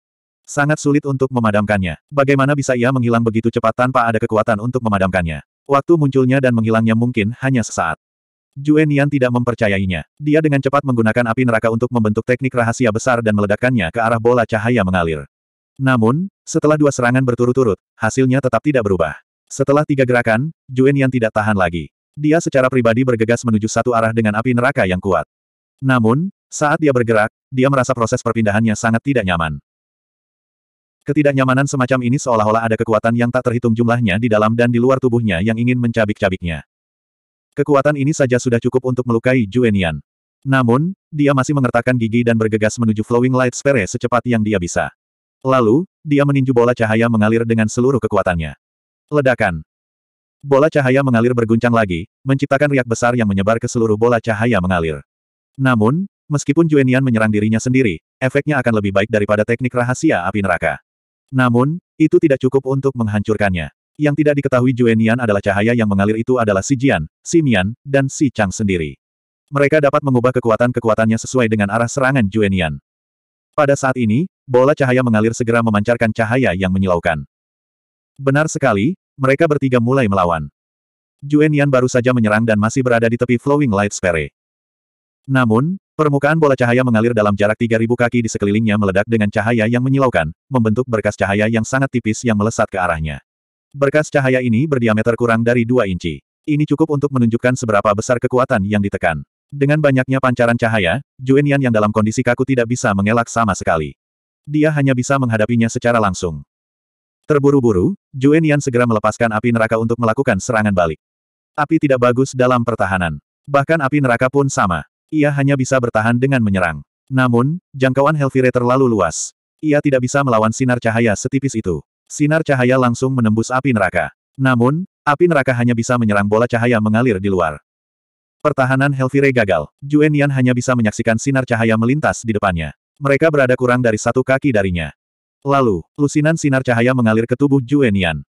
Sangat sulit untuk memadamkannya. Bagaimana bisa ia menghilang begitu cepat tanpa ada kekuatan untuk memadamkannya? Waktu munculnya dan menghilangnya mungkin hanya sesaat. Juenian tidak mempercayainya. Dia dengan cepat menggunakan api neraka untuk membentuk teknik rahasia besar dan meledakkannya ke arah bola cahaya mengalir. Namun, setelah dua serangan berturut-turut, hasilnya tetap tidak berubah. Setelah tiga gerakan, Juenian tidak tahan lagi. Dia secara pribadi bergegas menuju satu arah dengan api neraka yang kuat. Namun, saat dia bergerak, dia merasa proses perpindahannya sangat tidak nyaman. Ketidaknyamanan semacam ini seolah-olah ada kekuatan yang tak terhitung jumlahnya di dalam dan di luar tubuhnya yang ingin mencabik-cabiknya. Kekuatan ini saja sudah cukup untuk melukai Juenian. Namun, dia masih mengertakkan gigi dan bergegas menuju Flowing Light Sphere secepat yang dia bisa. Lalu, dia meninju bola cahaya mengalir dengan seluruh kekuatannya. Ledakan. Bola cahaya mengalir berguncang lagi, menciptakan riak besar yang menyebar ke seluruh bola cahaya mengalir. Namun, meskipun Juenian menyerang dirinya sendiri, efeknya akan lebih baik daripada teknik rahasia api neraka. Namun, itu tidak cukup untuk menghancurkannya. Yang tidak diketahui Juenian adalah cahaya yang mengalir itu adalah si Jian, si Mian, dan si Chang sendiri. Mereka dapat mengubah kekuatan-kekuatannya sesuai dengan arah serangan Juenian. Pada saat ini, bola cahaya mengalir segera memancarkan cahaya yang menyilaukan. Benar sekali, mereka bertiga mulai melawan. Juenian baru saja menyerang dan masih berada di tepi Flowing Light Sphere. Namun, Permukaan bola cahaya mengalir dalam jarak 3.000 kaki di sekelilingnya meledak dengan cahaya yang menyilaukan, membentuk berkas cahaya yang sangat tipis yang melesat ke arahnya. Berkas cahaya ini berdiameter kurang dari 2 inci. Ini cukup untuk menunjukkan seberapa besar kekuatan yang ditekan. Dengan banyaknya pancaran cahaya, Juenian yang dalam kondisi kaku tidak bisa mengelak sama sekali. Dia hanya bisa menghadapinya secara langsung. Terburu-buru, Juenian segera melepaskan api neraka untuk melakukan serangan balik. Api tidak bagus dalam pertahanan. Bahkan api neraka pun sama. Ia hanya bisa bertahan dengan menyerang. Namun, jangkauan Helvire terlalu luas. Ia tidak bisa melawan sinar cahaya setipis itu. Sinar cahaya langsung menembus api neraka. Namun, api neraka hanya bisa menyerang bola cahaya mengalir di luar. Pertahanan Helvire gagal. Juenian hanya bisa menyaksikan sinar cahaya melintas di depannya. Mereka berada kurang dari satu kaki darinya. Lalu, lusinan sinar cahaya mengalir ke tubuh Juenian.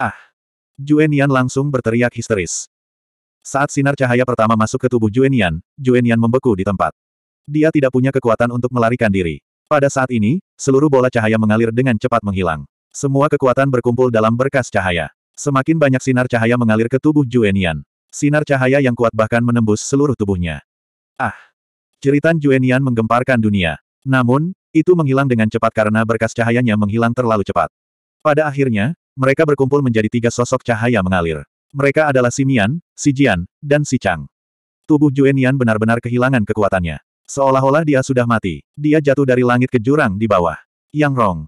Ah! Juenian langsung berteriak histeris. Saat sinar cahaya pertama masuk ke tubuh Juenian, Juenian membeku di tempat. Dia tidak punya kekuatan untuk melarikan diri. Pada saat ini, seluruh bola cahaya mengalir dengan cepat menghilang. Semua kekuatan berkumpul dalam berkas cahaya. Semakin banyak sinar cahaya mengalir ke tubuh Juenian. Sinar cahaya yang kuat bahkan menembus seluruh tubuhnya. Ah! Ceritan Juenian menggemparkan dunia. Namun, itu menghilang dengan cepat karena berkas cahayanya menghilang terlalu cepat. Pada akhirnya, mereka berkumpul menjadi tiga sosok cahaya mengalir. Mereka adalah Simian, Jian, dan Si Chang. Tubuh Juenian benar-benar kehilangan kekuatannya. Seolah-olah dia sudah mati. Dia jatuh dari langit ke jurang di bawah. Yang Rong.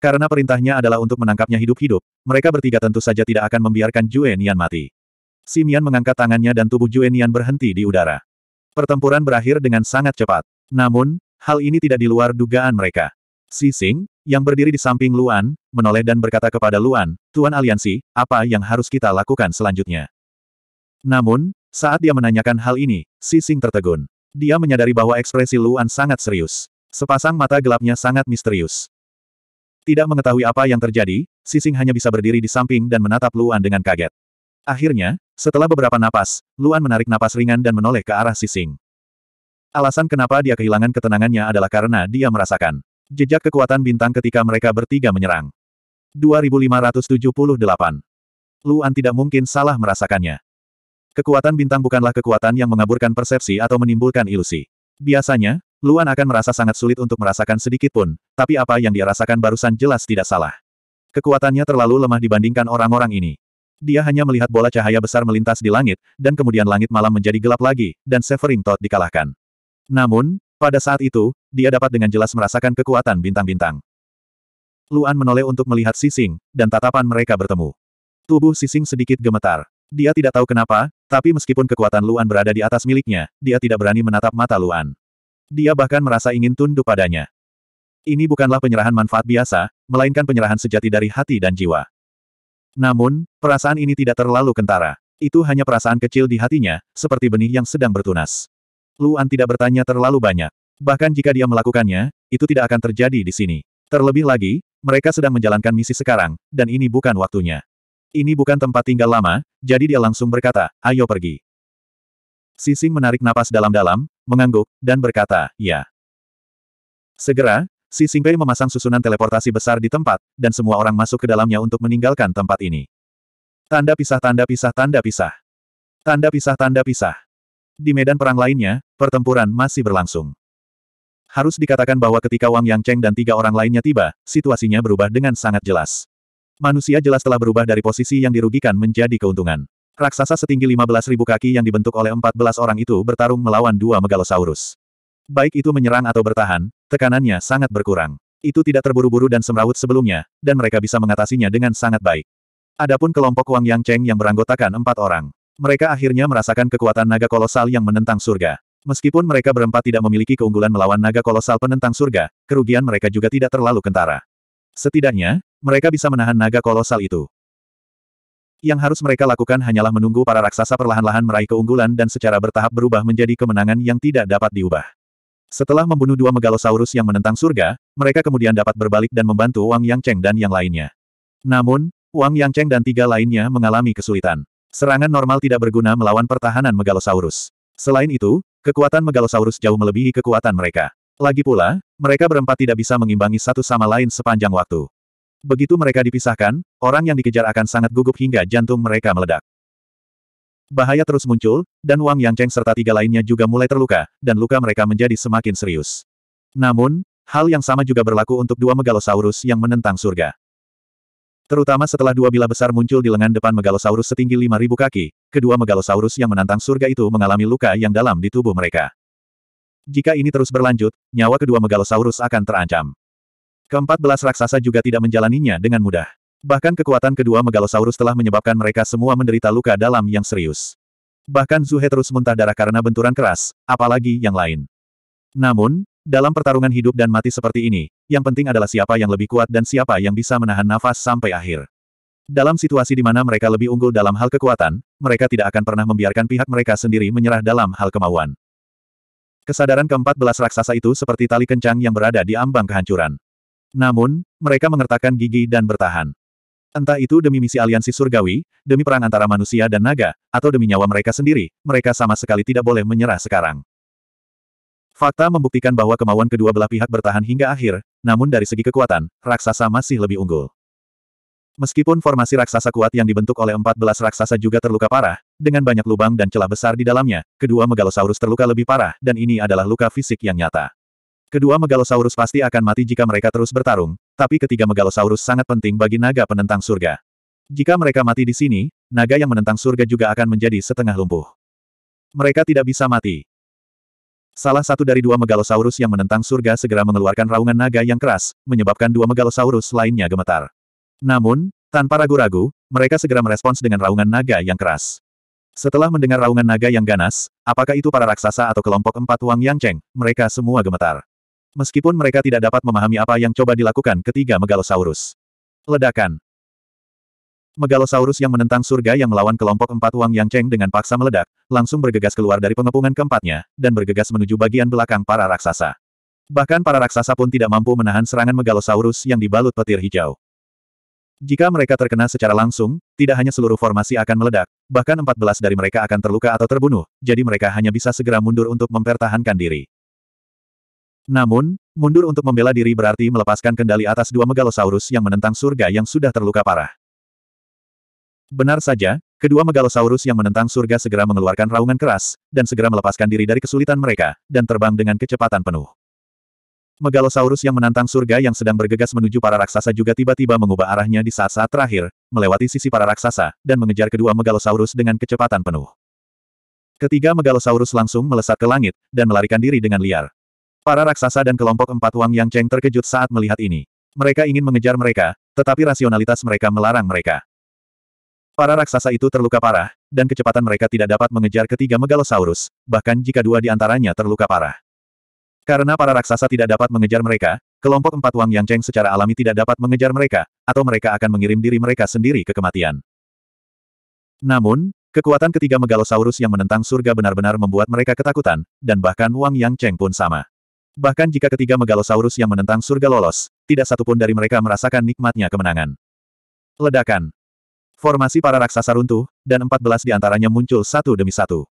Karena perintahnya adalah untuk menangkapnya hidup-hidup, mereka bertiga tentu saja tidak akan membiarkan Juenian mati. Simian mengangkat tangannya dan tubuh Juenian berhenti di udara. Pertempuran berakhir dengan sangat cepat. Namun, hal ini tidak di luar dugaan mereka. Si Sing, yang berdiri di samping Luan, menoleh dan berkata kepada Luan, Tuan Aliansi, apa yang harus kita lakukan selanjutnya? Namun, saat dia menanyakan hal ini, Si Sing tertegun. Dia menyadari bahwa ekspresi Luan sangat serius. Sepasang mata gelapnya sangat misterius. Tidak mengetahui apa yang terjadi, Si Sing hanya bisa berdiri di samping dan menatap Luan dengan kaget. Akhirnya, setelah beberapa napas, Luan menarik napas ringan dan menoleh ke arah Si Sing. Alasan kenapa dia kehilangan ketenangannya adalah karena dia merasakan Jejak kekuatan bintang ketika mereka bertiga menyerang. 2578. Luan tidak mungkin salah merasakannya. Kekuatan bintang bukanlah kekuatan yang mengaburkan persepsi atau menimbulkan ilusi. Biasanya, Luan akan merasa sangat sulit untuk merasakan sedikit pun, tapi apa yang dia rasakan barusan jelas tidak salah. Kekuatannya terlalu lemah dibandingkan orang-orang ini. Dia hanya melihat bola cahaya besar melintas di langit, dan kemudian langit malam menjadi gelap lagi, dan Severing Todd dikalahkan. Namun, pada saat itu, dia dapat dengan jelas merasakan kekuatan bintang-bintang. Luan menoleh untuk melihat Sising, dan tatapan mereka bertemu. Tubuh Sising sedikit gemetar. Dia tidak tahu kenapa, tapi meskipun kekuatan Luan berada di atas miliknya, dia tidak berani menatap mata Luan. Dia bahkan merasa ingin tunduk padanya. Ini bukanlah penyerahan manfaat biasa, melainkan penyerahan sejati dari hati dan jiwa. Namun, perasaan ini tidak terlalu kentara. Itu hanya perasaan kecil di hatinya, seperti benih yang sedang bertunas. Luan tidak bertanya terlalu banyak. Bahkan jika dia melakukannya, itu tidak akan terjadi di sini. Terlebih lagi, mereka sedang menjalankan misi sekarang, dan ini bukan waktunya. Ini bukan tempat tinggal lama, jadi dia langsung berkata, ayo pergi. Sising menarik napas dalam-dalam, mengangguk, dan berkata, ya. Segera, Si Singpei memasang susunan teleportasi besar di tempat, dan semua orang masuk ke dalamnya untuk meninggalkan tempat ini. Tanda pisah tanda pisah tanda pisah. Tanda pisah tanda pisah. Di medan perang lainnya, pertempuran masih berlangsung. Harus dikatakan bahwa ketika Wang Yang Cheng dan tiga orang lainnya tiba, situasinya berubah dengan sangat jelas. Manusia jelas telah berubah dari posisi yang dirugikan menjadi keuntungan. Raksasa setinggi 15.000 kaki yang dibentuk oleh 14 orang itu bertarung melawan dua megalosaurus. Baik itu menyerang atau bertahan, tekanannya sangat berkurang. Itu tidak terburu-buru dan semrawut sebelumnya, dan mereka bisa mengatasinya dengan sangat baik. Adapun kelompok Wang Yang Cheng yang beranggotakan empat orang. Mereka akhirnya merasakan kekuatan naga kolosal yang menentang surga. Meskipun mereka berempat tidak memiliki keunggulan melawan naga kolosal penentang surga, kerugian mereka juga tidak terlalu kentara. Setidaknya, mereka bisa menahan naga kolosal itu. Yang harus mereka lakukan hanyalah menunggu para raksasa perlahan-lahan meraih keunggulan dan secara bertahap berubah menjadi kemenangan yang tidak dapat diubah. Setelah membunuh dua megalosaurus yang menentang surga, mereka kemudian dapat berbalik dan membantu Wang Yang Cheng dan yang lainnya. Namun, Wang Yang Cheng dan tiga lainnya mengalami kesulitan. Serangan normal tidak berguna melawan pertahanan Megalosaurus. Selain itu, kekuatan Megalosaurus jauh melebihi kekuatan mereka. Lagi pula, mereka berempat tidak bisa mengimbangi satu sama lain sepanjang waktu. Begitu mereka dipisahkan, orang yang dikejar akan sangat gugup hingga jantung mereka meledak. Bahaya terus muncul, dan Wang Yangcheng serta tiga lainnya juga mulai terluka, dan luka mereka menjadi semakin serius. Namun, hal yang sama juga berlaku untuk dua megalosaurus yang menentang surga. Terutama setelah dua bila besar muncul di lengan depan megalosaurus setinggi 5.000 kaki, kedua megalosaurus yang menantang surga itu mengalami luka yang dalam di tubuh mereka. Jika ini terus berlanjut, nyawa kedua megalosaurus akan terancam. Keempat belas raksasa juga tidak menjalaninya dengan mudah. Bahkan kekuatan kedua megalosaurus telah menyebabkan mereka semua menderita luka dalam yang serius. Bahkan Zuhe terus muntah darah karena benturan keras, apalagi yang lain. Namun, dalam pertarungan hidup dan mati seperti ini, yang penting adalah siapa yang lebih kuat dan siapa yang bisa menahan nafas sampai akhir. Dalam situasi di mana mereka lebih unggul dalam hal kekuatan, mereka tidak akan pernah membiarkan pihak mereka sendiri menyerah dalam hal kemauan. Kesadaran keempat belas raksasa itu seperti tali kencang yang berada di ambang kehancuran. Namun, mereka mengertakkan gigi dan bertahan. Entah itu demi misi aliansi surgawi, demi perang antara manusia dan naga, atau demi nyawa mereka sendiri, mereka sama sekali tidak boleh menyerah sekarang. Fakta membuktikan bahwa kemauan kedua belah pihak bertahan hingga akhir, namun dari segi kekuatan, raksasa masih lebih unggul. Meskipun formasi raksasa kuat yang dibentuk oleh 14 raksasa juga terluka parah, dengan banyak lubang dan celah besar di dalamnya, kedua megalosaurus terluka lebih parah dan ini adalah luka fisik yang nyata. Kedua megalosaurus pasti akan mati jika mereka terus bertarung, tapi ketiga megalosaurus sangat penting bagi naga penentang surga. Jika mereka mati di sini, naga yang menentang surga juga akan menjadi setengah lumpuh. Mereka tidak bisa mati. Salah satu dari dua megalosaurus yang menentang surga segera mengeluarkan raungan naga yang keras, menyebabkan dua megalosaurus lainnya gemetar. Namun, tanpa ragu-ragu, mereka segera merespons dengan raungan naga yang keras. Setelah mendengar raungan naga yang ganas, apakah itu para raksasa atau kelompok empat Wang Yang Cheng, mereka semua gemetar. Meskipun mereka tidak dapat memahami apa yang coba dilakukan ketiga megalosaurus. Ledakan. Megalosaurus yang menentang surga yang melawan kelompok empat uang yang Cheng dengan paksa meledak, langsung bergegas keluar dari pengepungan keempatnya, dan bergegas menuju bagian belakang para raksasa. Bahkan para raksasa pun tidak mampu menahan serangan Megalosaurus yang dibalut petir hijau. Jika mereka terkena secara langsung, tidak hanya seluruh formasi akan meledak, bahkan 14 dari mereka akan terluka atau terbunuh, jadi mereka hanya bisa segera mundur untuk mempertahankan diri. Namun, mundur untuk membela diri berarti melepaskan kendali atas dua megalosaurus yang menentang surga yang sudah terluka parah. Benar saja, kedua megalosaurus yang menentang surga segera mengeluarkan raungan keras, dan segera melepaskan diri dari kesulitan mereka, dan terbang dengan kecepatan penuh. Megalosaurus yang menantang surga yang sedang bergegas menuju para raksasa juga tiba-tiba mengubah arahnya di saat-saat terakhir, melewati sisi para raksasa, dan mengejar kedua megalosaurus dengan kecepatan penuh. Ketiga megalosaurus langsung melesat ke langit, dan melarikan diri dengan liar. Para raksasa dan kelompok empat Wang Yang Cheng terkejut saat melihat ini. Mereka ingin mengejar mereka, tetapi rasionalitas mereka melarang mereka. Para raksasa itu terluka parah, dan kecepatan mereka tidak dapat mengejar ketiga megalosaurus, bahkan jika dua di antaranya terluka parah. Karena para raksasa tidak dapat mengejar mereka, kelompok empat Wang Yang Cheng secara alami tidak dapat mengejar mereka, atau mereka akan mengirim diri mereka sendiri ke kematian. Namun, kekuatan ketiga megalosaurus yang menentang surga benar-benar membuat mereka ketakutan, dan bahkan Wang Yang Cheng pun sama. Bahkan jika ketiga megalosaurus yang menentang surga lolos, tidak satupun dari mereka merasakan nikmatnya kemenangan. Ledakan. Formasi para raksasa runtuh, dan 14 di antaranya muncul satu demi satu.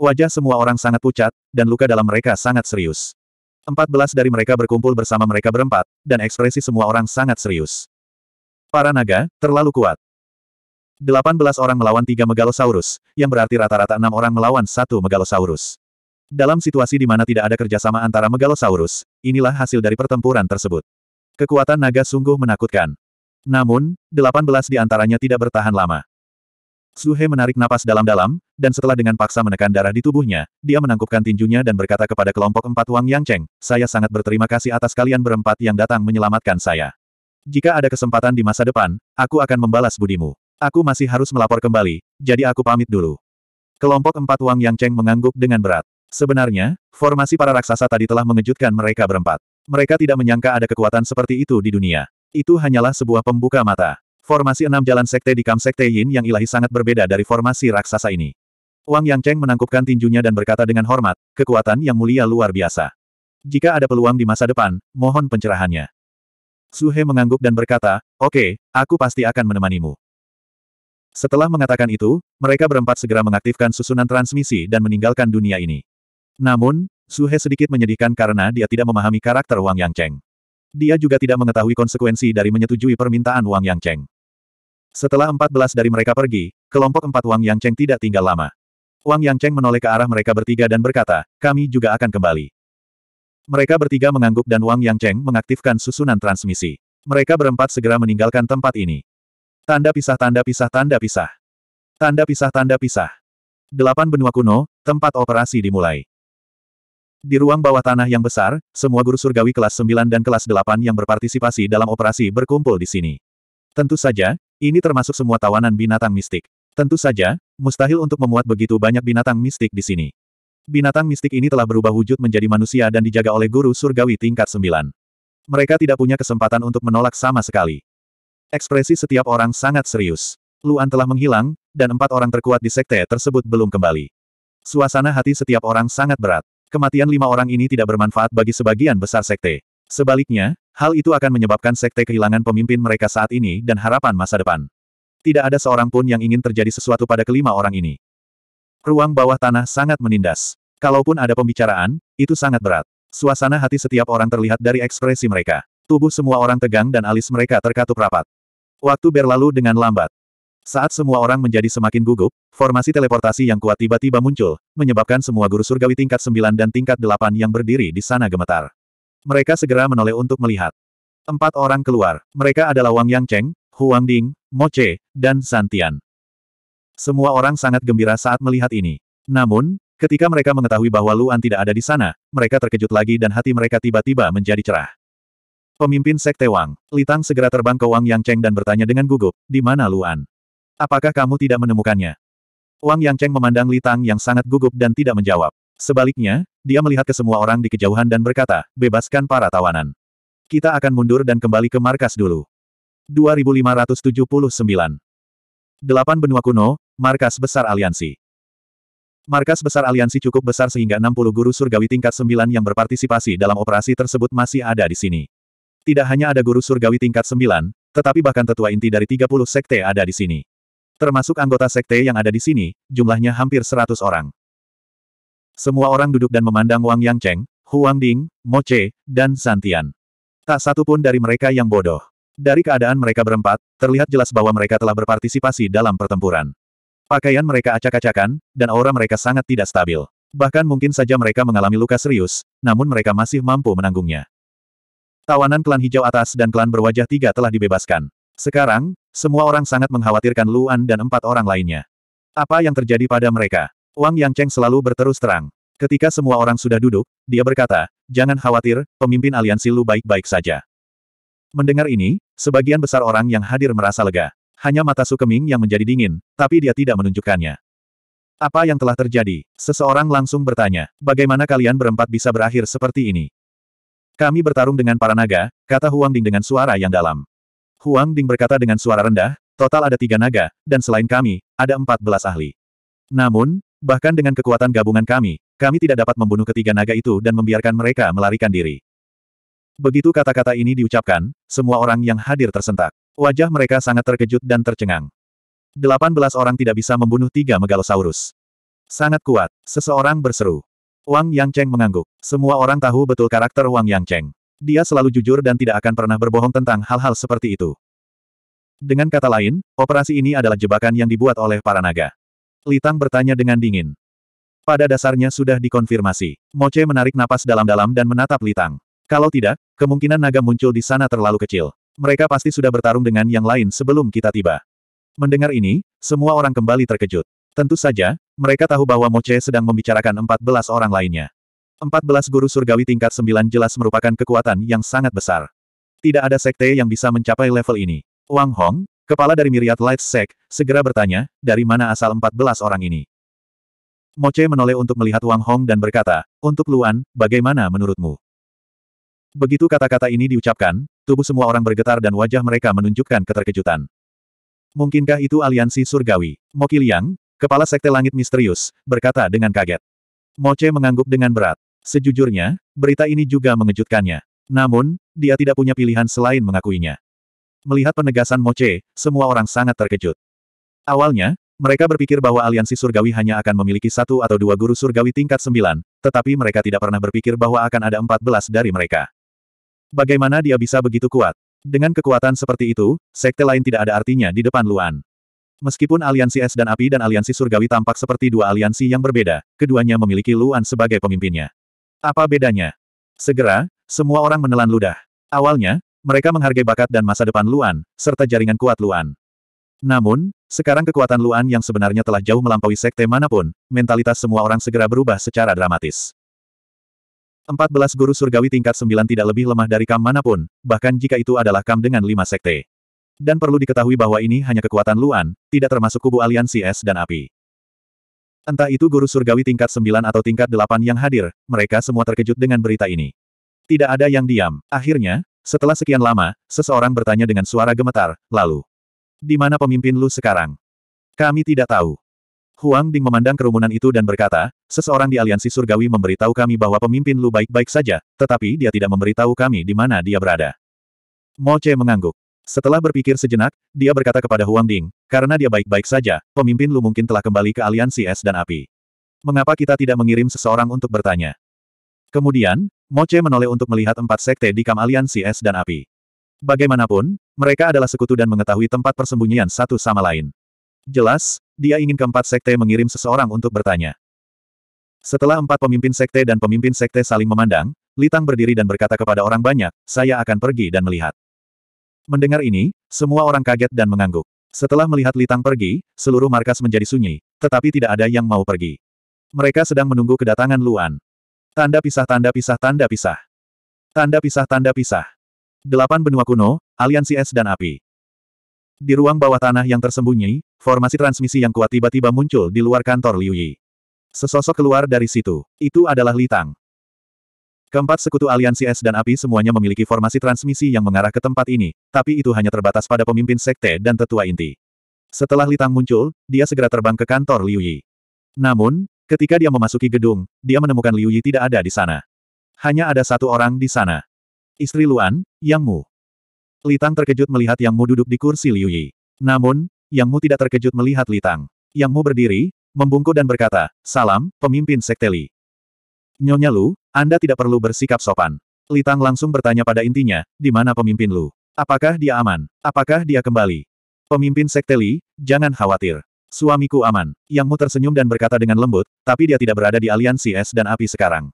Wajah semua orang sangat pucat, dan luka dalam mereka sangat serius. 14 dari mereka berkumpul bersama mereka berempat, dan ekspresi semua orang sangat serius. Para naga, terlalu kuat. 18 orang melawan tiga megalosaurus, yang berarti rata-rata enam orang melawan satu megalosaurus. Dalam situasi di mana tidak ada kerjasama antara megalosaurus, inilah hasil dari pertempuran tersebut. Kekuatan naga sungguh menakutkan. Namun, 18 di antaranya tidak bertahan lama. Suhe menarik napas dalam-dalam, dan setelah dengan paksa menekan darah di tubuhnya, dia menangkupkan tinjunya dan berkata kepada kelompok empat Wang Yang Cheng, saya sangat berterima kasih atas kalian berempat yang datang menyelamatkan saya. Jika ada kesempatan di masa depan, aku akan membalas budimu. Aku masih harus melapor kembali, jadi aku pamit dulu. Kelompok empat Wang Yang Cheng mengangguk dengan berat. Sebenarnya, formasi para raksasa tadi telah mengejutkan mereka berempat. Mereka tidak menyangka ada kekuatan seperti itu di dunia. Itu hanyalah sebuah pembuka mata. Formasi enam jalan sekte di Kam Sekte Yin yang ilahi sangat berbeda dari formasi raksasa ini. Wang Yang Cheng menangkupkan tinjunya dan berkata dengan hormat, kekuatan yang mulia luar biasa. Jika ada peluang di masa depan, mohon pencerahannya. Suhe mengangguk dan berkata, oke, okay, aku pasti akan menemanimu. Setelah mengatakan itu, mereka berempat segera mengaktifkan susunan transmisi dan meninggalkan dunia ini. Namun, Suhe sedikit menyedihkan karena dia tidak memahami karakter Wang Yang Cheng. Dia juga tidak mengetahui konsekuensi dari menyetujui permintaan Wang Yang Cheng. Setelah belas dari mereka pergi, kelompok empat Wang Yang Cheng tidak tinggal lama. Wang Yang Cheng menoleh ke arah mereka bertiga dan berkata, kami juga akan kembali. Mereka bertiga mengangguk dan Wang Yang Cheng mengaktifkan susunan transmisi. Mereka berempat segera meninggalkan tempat ini. Tanda pisah tanda pisah tanda pisah. Tanda pisah tanda pisah. Delapan benua kuno, tempat operasi dimulai. Di ruang bawah tanah yang besar, semua guru surgawi kelas 9 dan kelas 8 yang berpartisipasi dalam operasi berkumpul di sini. Tentu saja, ini termasuk semua tawanan binatang mistik. Tentu saja, mustahil untuk memuat begitu banyak binatang mistik di sini. Binatang mistik ini telah berubah wujud menjadi manusia dan dijaga oleh guru surgawi tingkat 9. Mereka tidak punya kesempatan untuk menolak sama sekali. Ekspresi setiap orang sangat serius. Luan telah menghilang, dan empat orang terkuat di sekte tersebut belum kembali. Suasana hati setiap orang sangat berat. Kematian lima orang ini tidak bermanfaat bagi sebagian besar sekte. Sebaliknya, hal itu akan menyebabkan sekte kehilangan pemimpin mereka saat ini dan harapan masa depan. Tidak ada seorang pun yang ingin terjadi sesuatu pada kelima orang ini. Ruang bawah tanah sangat menindas. Kalaupun ada pembicaraan, itu sangat berat. Suasana hati setiap orang terlihat dari ekspresi mereka. Tubuh semua orang tegang dan alis mereka terkatup rapat. Waktu berlalu dengan lambat. Saat semua orang menjadi semakin gugup, formasi teleportasi yang kuat tiba-tiba muncul, menyebabkan semua guru surgawi tingkat 9 dan tingkat 8 yang berdiri di sana gemetar. Mereka segera menoleh untuk melihat. Empat orang keluar. Mereka adalah Wang Yang Cheng, Huang Ding, Mo Che, dan Santian. Semua orang sangat gembira saat melihat ini. Namun, ketika mereka mengetahui bahwa Luan tidak ada di sana, mereka terkejut lagi dan hati mereka tiba-tiba menjadi cerah. Pemimpin Sekte Wang, Litang segera terbang ke Wang Yang Cheng dan bertanya dengan gugup, di mana Luan? Apakah kamu tidak menemukannya? Wang Yangcheng memandang Li Tang yang sangat gugup dan tidak menjawab. Sebaliknya, dia melihat ke semua orang di kejauhan dan berkata, bebaskan para tawanan. Kita akan mundur dan kembali ke markas dulu. 2579 Delapan benua kuno, markas besar aliansi. Markas besar aliansi cukup besar sehingga 60 guru surgawi tingkat 9 yang berpartisipasi dalam operasi tersebut masih ada di sini. Tidak hanya ada guru surgawi tingkat 9, tetapi bahkan tetua inti dari 30 sekte ada di sini. Termasuk anggota sekte yang ada di sini, jumlahnya hampir seratus orang. Semua orang duduk dan memandang Wang Yang Cheng, Huang Ding, Mo Che, dan Santian. Tak satu pun dari mereka yang bodoh. Dari keadaan mereka berempat, terlihat jelas bahwa mereka telah berpartisipasi dalam pertempuran. Pakaian mereka acak-acakan, dan aura mereka sangat tidak stabil. Bahkan mungkin saja mereka mengalami luka serius, namun mereka masih mampu menanggungnya. Tawanan klan hijau atas dan klan berwajah tiga telah dibebaskan. Sekarang, semua orang sangat mengkhawatirkan Luan dan empat orang lainnya. Apa yang terjadi pada mereka? Wang Yang Cheng selalu berterus terang. Ketika semua orang sudah duduk, dia berkata, jangan khawatir, pemimpin aliansi Lu baik-baik saja. Mendengar ini, sebagian besar orang yang hadir merasa lega. Hanya mata Sukeming yang menjadi dingin, tapi dia tidak menunjukkannya. Apa yang telah terjadi? Seseorang langsung bertanya, bagaimana kalian berempat bisa berakhir seperti ini? Kami bertarung dengan para naga, kata Huang Ding dengan suara yang dalam. Huang Ding berkata dengan suara rendah, total ada tiga naga, dan selain kami, ada empat belas ahli. Namun, bahkan dengan kekuatan gabungan kami, kami tidak dapat membunuh ketiga naga itu dan membiarkan mereka melarikan diri. Begitu kata-kata ini diucapkan, semua orang yang hadir tersentak. Wajah mereka sangat terkejut dan tercengang. Delapan belas orang tidak bisa membunuh tiga megalosaurus. Sangat kuat, seseorang berseru. Wang Yang Cheng mengangguk. Semua orang tahu betul karakter Wang Yang Cheng. Dia selalu jujur dan tidak akan pernah berbohong tentang hal-hal seperti itu. Dengan kata lain, operasi ini adalah jebakan yang dibuat oleh para naga. Litang bertanya dengan dingin. Pada dasarnya sudah dikonfirmasi. Moce menarik napas dalam-dalam dan menatap Litang. Kalau tidak, kemungkinan naga muncul di sana terlalu kecil. Mereka pasti sudah bertarung dengan yang lain sebelum kita tiba. Mendengar ini, semua orang kembali terkejut. Tentu saja, mereka tahu bahwa Moce sedang membicarakan 14 orang lainnya. 14 guru surgawi tingkat sembilan jelas merupakan kekuatan yang sangat besar. Tidak ada sekte yang bisa mencapai level ini. Wang Hong, kepala dari Myriad Light Sect, segera bertanya, dari mana asal 14 orang ini? Che menoleh untuk melihat Wang Hong dan berkata, untuk Luan, bagaimana menurutmu? Begitu kata-kata ini diucapkan, tubuh semua orang bergetar dan wajah mereka menunjukkan keterkejutan. Mungkinkah itu aliansi surgawi? Mo Liang, kepala sekte langit misterius, berkata dengan kaget. Che mengangguk dengan berat. Sejujurnya, berita ini juga mengejutkannya. Namun, dia tidak punya pilihan selain mengakuinya. Melihat penegasan Moce, semua orang sangat terkejut. Awalnya, mereka berpikir bahwa aliansi surgawi hanya akan memiliki satu atau dua guru surgawi tingkat sembilan, tetapi mereka tidak pernah berpikir bahwa akan ada empat belas dari mereka. Bagaimana dia bisa begitu kuat? Dengan kekuatan seperti itu, sekte lain tidak ada artinya di depan Luan. Meskipun aliansi es dan api dan aliansi surgawi tampak seperti dua aliansi yang berbeda, keduanya memiliki Luan sebagai pemimpinnya. Apa bedanya? Segera, semua orang menelan ludah. Awalnya, mereka menghargai bakat dan masa depan Luan, serta jaringan kuat Luan. Namun, sekarang kekuatan Luan yang sebenarnya telah jauh melampaui sekte manapun, mentalitas semua orang segera berubah secara dramatis. 14 guru surgawi tingkat 9 tidak lebih lemah dari kam manapun, bahkan jika itu adalah kam dengan 5 sekte. Dan perlu diketahui bahwa ini hanya kekuatan Luan, tidak termasuk kubu aliansi es dan api. Entah itu guru surgawi tingkat 9 atau tingkat 8 yang hadir, mereka semua terkejut dengan berita ini. Tidak ada yang diam. Akhirnya, setelah sekian lama, seseorang bertanya dengan suara gemetar, lalu, di mana pemimpin lu sekarang? Kami tidak tahu. Huang Ding memandang kerumunan itu dan berkata, seseorang di aliansi surgawi memberitahu kami bahwa pemimpin lu baik-baik saja, tetapi dia tidak memberitahu kami di mana dia berada. Mo Che mengangguk. Setelah berpikir sejenak, dia berkata kepada Huang Ding, karena dia baik-baik saja, pemimpin Lu mungkin telah kembali ke aliansi es dan api. Mengapa kita tidak mengirim seseorang untuk bertanya? Kemudian, Moce menoleh untuk melihat empat sekte di kam aliansi es dan api. Bagaimanapun, mereka adalah sekutu dan mengetahui tempat persembunyian satu sama lain. Jelas, dia ingin keempat sekte mengirim seseorang untuk bertanya. Setelah empat pemimpin sekte dan pemimpin sekte saling memandang, Litang berdiri dan berkata kepada orang banyak, saya akan pergi dan melihat. Mendengar ini, semua orang kaget dan mengangguk. Setelah melihat Litang pergi, seluruh markas menjadi sunyi, tetapi tidak ada yang mau pergi. Mereka sedang menunggu kedatangan Luan. Tanda pisah tanda pisah tanda pisah. Tanda pisah tanda pisah. Delapan benua kuno, aliansi es dan api. Di ruang bawah tanah yang tersembunyi, formasi transmisi yang kuat tiba-tiba muncul di luar kantor Liu Yi. Sesosok keluar dari situ. Itu adalah Litang. Keempat sekutu aliansi es dan api semuanya memiliki formasi transmisi yang mengarah ke tempat ini, tapi itu hanya terbatas pada pemimpin sekte dan tetua inti. Setelah Litang muncul, dia segera terbang ke kantor Liu Yi. Namun, ketika dia memasuki gedung, dia menemukan Liu Yi tidak ada di sana. Hanya ada satu orang di sana. Istri Luan, Yang Mu. Litang terkejut melihat Yang Mu duduk di kursi Liu Yi. Namun, Yang Mu tidak terkejut melihat Litang. Yang Mu berdiri, membungkuk dan berkata, Salam, pemimpin sekte Li. Nyonya Lu, anda tidak perlu bersikap sopan. Litang langsung bertanya pada intinya, di mana pemimpin Lu? Apakah dia aman? Apakah dia kembali? Pemimpin Sekte Li, jangan khawatir. Suamiku aman. Yang Mu tersenyum dan berkata dengan lembut, tapi dia tidak berada di aliansi es dan api sekarang.